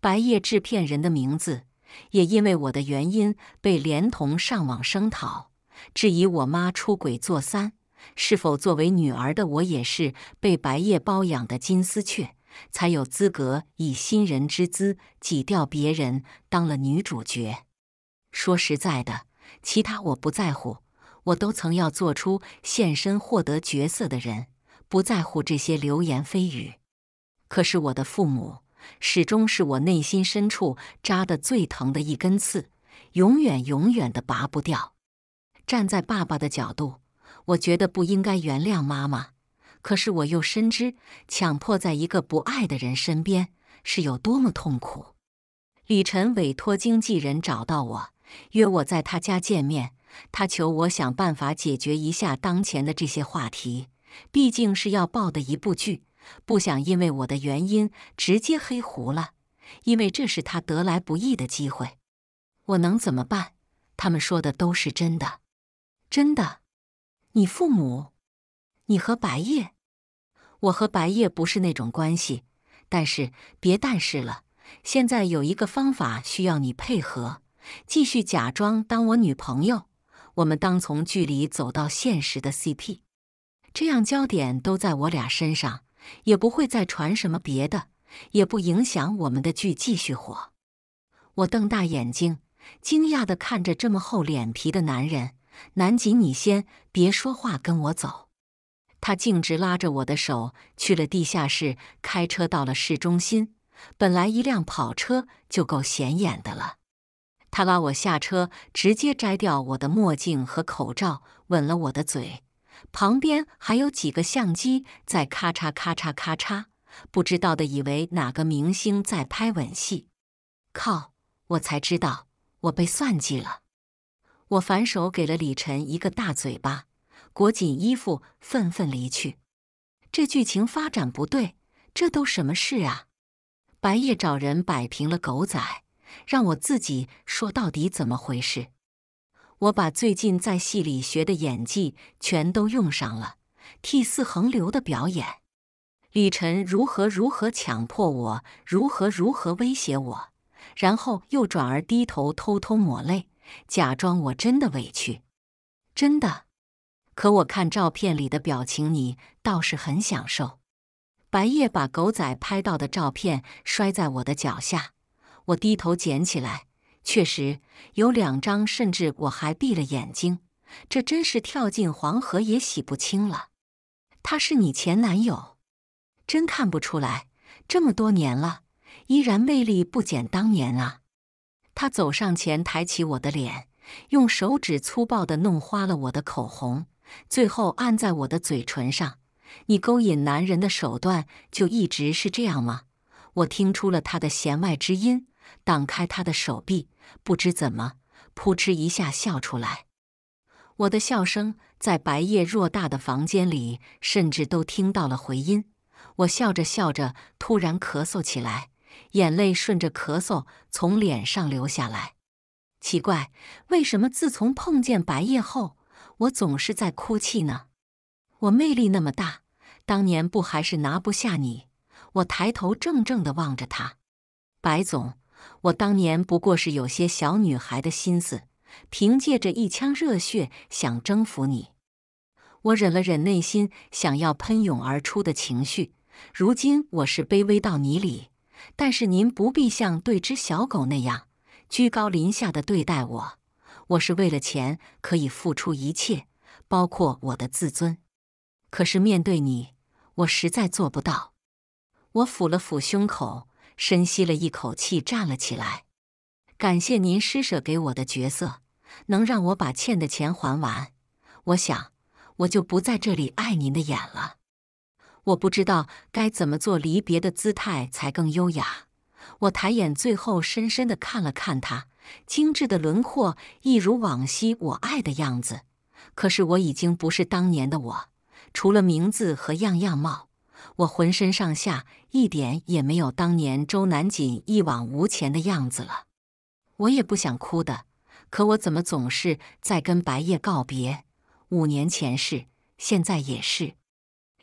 白夜制片人的名字。也因为我的原因被连同上网声讨，质疑我妈出轨做三，是否作为女儿的我也是被白夜包养的金丝雀，才有资格以新人之姿挤掉别人当了女主角。说实在的，其他我不在乎，我都曾要做出现身获得角色的人，不在乎这些流言蜚语。可是我的父母。始终是我内心深处扎得最疼的一根刺，永远永远的拔不掉。站在爸爸的角度，我觉得不应该原谅妈妈。可是我又深知，强迫在一个不爱的人身边是有多么痛苦。李晨委托经纪人找到我，约我在他家见面。他求我想办法解决一下当前的这些话题，毕竟是要报的一部剧。不想因为我的原因直接黑胡了，因为这是他得来不易的机会。我能怎么办？他们说的都是真的，真的。你父母，你和白夜，我和白夜不是那种关系。但是别但是了，现在有一个方法需要你配合，继续假装当我女朋友，我们当从距离走到现实的 CP，这样焦点都在我俩身上。也不会再传什么别的，也不影响我们的剧继续火。我瞪大眼睛，惊讶地看着这么厚脸皮的男人。南极，你先别说话，跟我走。他径直拉着我的手去了地下室，开车到了市中心。本来一辆跑车就够显眼的了，他拉我下车，直接摘掉我的墨镜和口罩，吻了我的嘴。旁边还有几个相机在咔嚓咔嚓咔嚓，不知道的以为哪个明星在拍吻戏。靠！我才知道我被算计了。我反手给了李晨一个大嘴巴，裹紧衣服愤愤离去。这剧情发展不对，这都什么事啊？白夜找人摆平了狗仔，让我自己说到底怎么回事。我把最近在戏里学的演技全都用上了，涕泗横流的表演。李晨如何如何强迫我，如何如何威胁我，然后又转而低头偷偷抹泪，假装我真的委屈，真的。可我看照片里的表情，你倒是很享受。白夜把狗仔拍到的照片摔在我的脚下，我低头捡起来。确实有两张，甚至我还闭了眼睛，这真是跳进黄河也洗不清了。他是你前男友，真看不出来，这么多年了，依然魅力不减当年啊！他走上前，抬起我的脸，用手指粗暴的弄花了我的口红，最后按在我的嘴唇上。你勾引男人的手段就一直是这样吗？我听出了他的弦外之音。挡开他的手臂，不知怎么，扑哧一下笑出来。我的笑声在白夜偌大的房间里，甚至都听到了回音。我笑着笑着，突然咳嗽起来，眼泪顺着咳嗽从脸上流下来。奇怪，为什么自从碰见白夜后，我总是在哭泣呢？我魅力那么大，当年不还是拿不下你？我抬头怔怔地望着他，白总。我当年不过是有些小女孩的心思，凭借着一腔热血想征服你。我忍了忍内心想要喷涌而出的情绪，如今我是卑微到泥里，但是您不必像对只小狗那样居高临下的对待我。我是为了钱可以付出一切，包括我的自尊。可是面对你，我实在做不到。我抚了抚胸口。深吸了一口气，站了起来。感谢您施舍给我的角色，能让我把欠的钱还完。我想，我就不在这里碍您的眼了。我不知道该怎么做离别的姿态才更优雅。我抬眼，最后深深的看了看他精致的轮廓，一如往昔我爱的样子。可是我已经不是当年的我，除了名字和样样貌。我浑身上下一点也没有当年周南锦一往无前的样子了。我也不想哭的，可我怎么总是在跟白夜告别？五年前是，现在也是。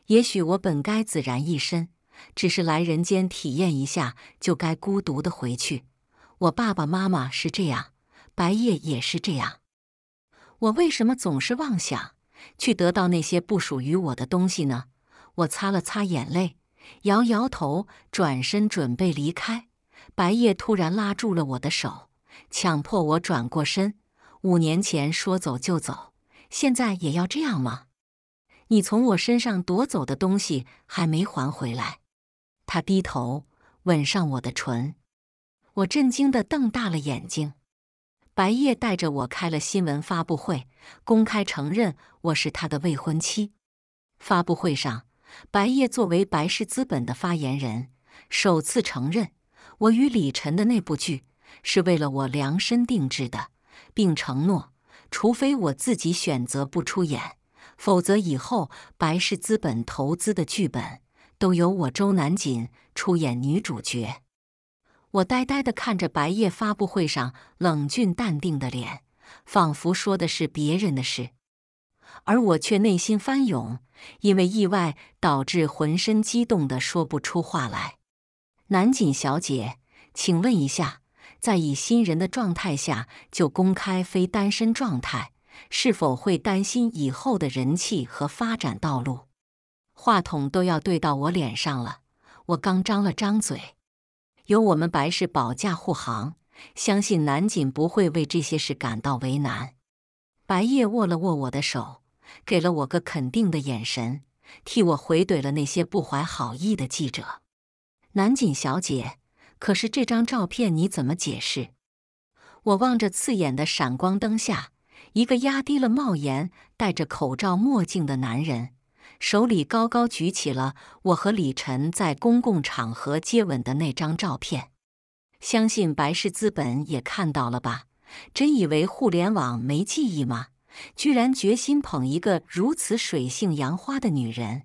也许我本该孑然一身，只是来人间体验一下，就该孤独的回去。我爸爸妈妈是这样，白夜也是这样。我为什么总是妄想去得到那些不属于我的东西呢？我擦了擦眼泪，摇摇头，转身准备离开。白夜突然拉住了我的手，强迫我转过身。五年前说走就走，现在也要这样吗？你从我身上夺走的东西还没还回来。他低头吻上我的唇，我震惊地瞪大了眼睛。白夜带着我开了新闻发布会，公开承认我是他的未婚妻。发布会上。白夜作为白氏资本的发言人，首次承认我与李晨的那部剧是为了我量身定制的，并承诺，除非我自己选择不出演，否则以后白氏资本投资的剧本都由我周南锦出演女主角。我呆呆地看着白夜发布会上冷峻淡定的脸，仿佛说的是别人的事。而我却内心翻涌，因为意外导致浑身激动的说不出话来。南锦小姐，请问一下，在以新人的状态下就公开非单身状态，是否会担心以后的人气和发展道路？话筒都要对到我脸上了，我刚张了张嘴，有我们白氏保驾护航，相信南锦不会为这些事感到为难。白夜握了握我的手。给了我个肯定的眼神，替我回怼了那些不怀好意的记者。南锦小姐，可是这张照片你怎么解释？我望着刺眼的闪光灯下，一个压低了帽檐、戴着口罩墨镜的男人，手里高高举起了我和李晨在公共场合接吻的那张照片。相信白氏资本也看到了吧？真以为互联网没记忆吗？居然决心捧一个如此水性杨花的女人。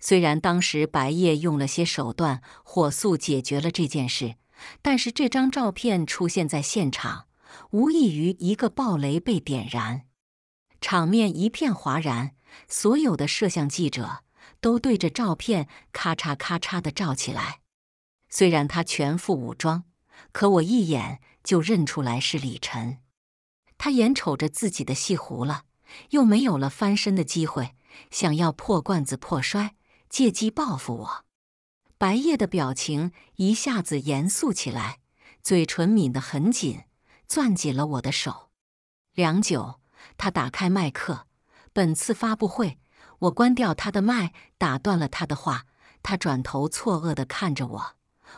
虽然当时白夜用了些手段，火速解决了这件事，但是这张照片出现在现场，无异于一个爆雷被点燃，场面一片哗然。所有的摄像记者都对着照片咔嚓咔嚓的照起来。虽然他全副武装，可我一眼就认出来是李晨。他眼瞅着自己的戏糊了，又没有了翻身的机会，想要破罐子破摔，借机报复我。白夜的表情一下子严肃起来，嘴唇抿得很紧，攥紧了我的手。良久，他打开麦克。本次发布会，我关掉他的麦，打断了他的话。他转头错愕的看着我，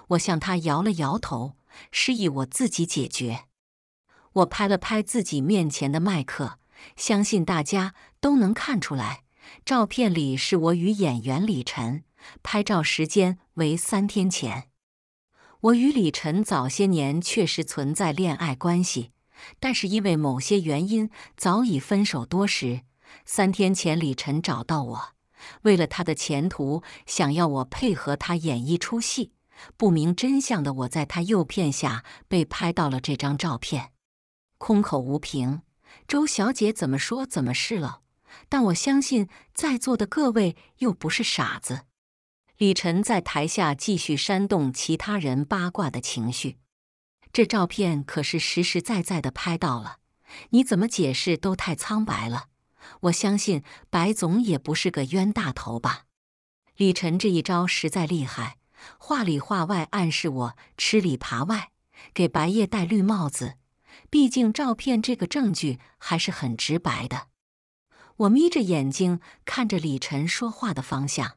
我向他摇了摇头，示意我自己解决。我拍了拍自己面前的麦克，相信大家都能看出来，照片里是我与演员李晨拍照，时间为三天前。我与李晨早些年确实存在恋爱关系，但是因为某些原因早已分手多时。三天前，李晨找到我，为了他的前途，想要我配合他演一出戏。不明真相的我在他诱骗下被拍到了这张照片。空口无凭，周小姐怎么说怎么是了。但我相信在座的各位又不是傻子。李晨在台下继续煽动其他人八卦的情绪。这照片可是实实在在的拍到了，你怎么解释都太苍白了。我相信白总也不是个冤大头吧？李晨这一招实在厉害，话里话外暗示我吃里扒外，给白夜戴绿帽子。毕竟，照片这个证据还是很直白的。我眯着眼睛看着李晨说话的方向，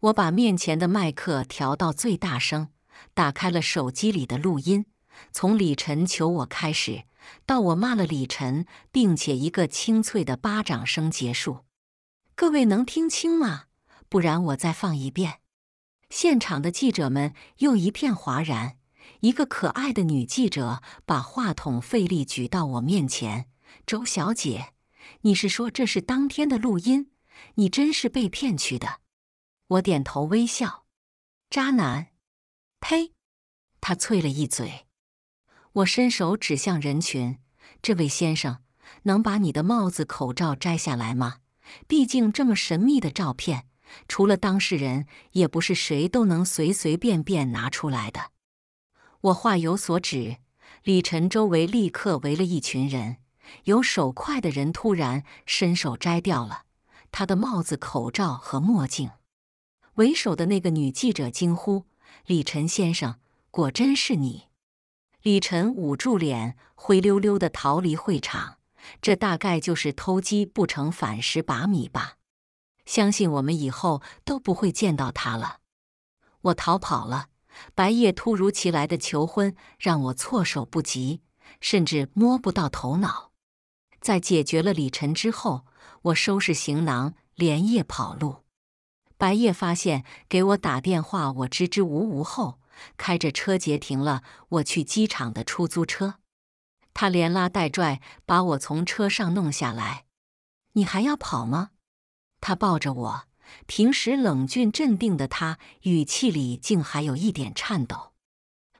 我把面前的麦克调到最大声，打开了手机里的录音。从李晨求我开始，到我骂了李晨，并且一个清脆的巴掌声结束。各位能听清吗？不然我再放一遍。现场的记者们又一片哗然。一个可爱的女记者把话筒费力举到我面前：“周小姐，你是说这是当天的录音？你真是被骗去的。”我点头微笑。渣男，呸！他啐了一嘴。我伸手指向人群：“这位先生，能把你的帽子、口罩摘下来吗？毕竟这么神秘的照片，除了当事人，也不是谁都能随随便便拿出来的。”我话有所指，李晨周围立刻围了一群人，有手快的人突然伸手摘掉了他的帽子、口罩和墨镜。为首的那个女记者惊呼：“李晨先生，果真是你！”李晨捂住脸，灰溜溜的逃离会场。这大概就是偷鸡不成反蚀把米吧。相信我们以后都不会见到他了。我逃跑了。白夜突如其来的求婚让我措手不及，甚至摸不到头脑。在解决了李晨之后，我收拾行囊连夜跑路。白夜发现给我打电话，我支支吾吾后，开着车截停了我去机场的出租车。他连拉带拽把我从车上弄下来。你还要跑吗？他抱着我。平时冷峻镇定的他，语气里竟还有一点颤抖。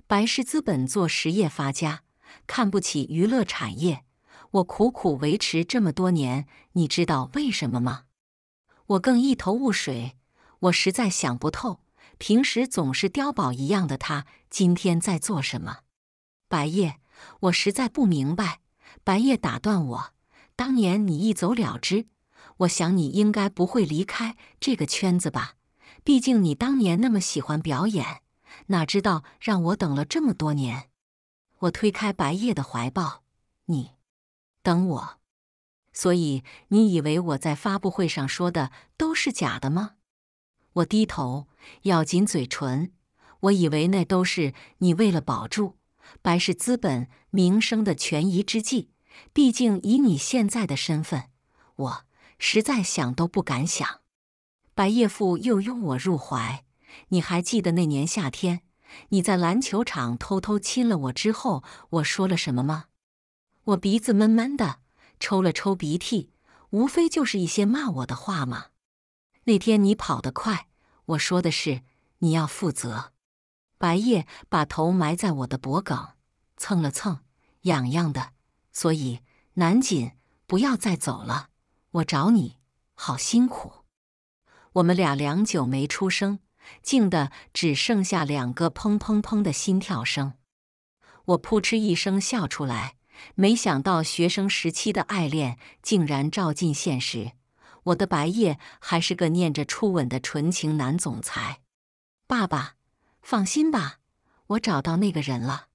白氏资本做实业发家，看不起娱乐产业。我苦苦维持这么多年，你知道为什么吗？我更一头雾水，我实在想不透。平时总是碉堡一样的他，今天在做什么？白夜，我实在不明白。白夜打断我，当年你一走了之。我想你应该不会离开这个圈子吧？毕竟你当年那么喜欢表演，哪知道让我等了这么多年。我推开白夜的怀抱，你等我。所以你以为我在发布会上说的都是假的吗？我低头咬紧嘴唇，我以为那都是你为了保住白氏资本名声的权宜之计。毕竟以你现在的身份，我。实在想都不敢想，白夜父又拥我入怀。你还记得那年夏天，你在篮球场偷偷亲了我之后，我说了什么吗？我鼻子闷闷的，抽了抽鼻涕，无非就是一些骂我的话嘛。那天你跑得快，我说的是你要负责。白夜把头埋在我的脖梗，蹭了蹭，痒痒的。所以南锦，不要再走了。我找你，好辛苦。我们俩良久没出声，静的只剩下两个砰砰砰的心跳声。我扑哧一声笑出来，没想到学生时期的爱恋竟然照进现实。我的白夜还是个念着初吻的纯情男总裁。爸爸，放心吧，我找到那个人了。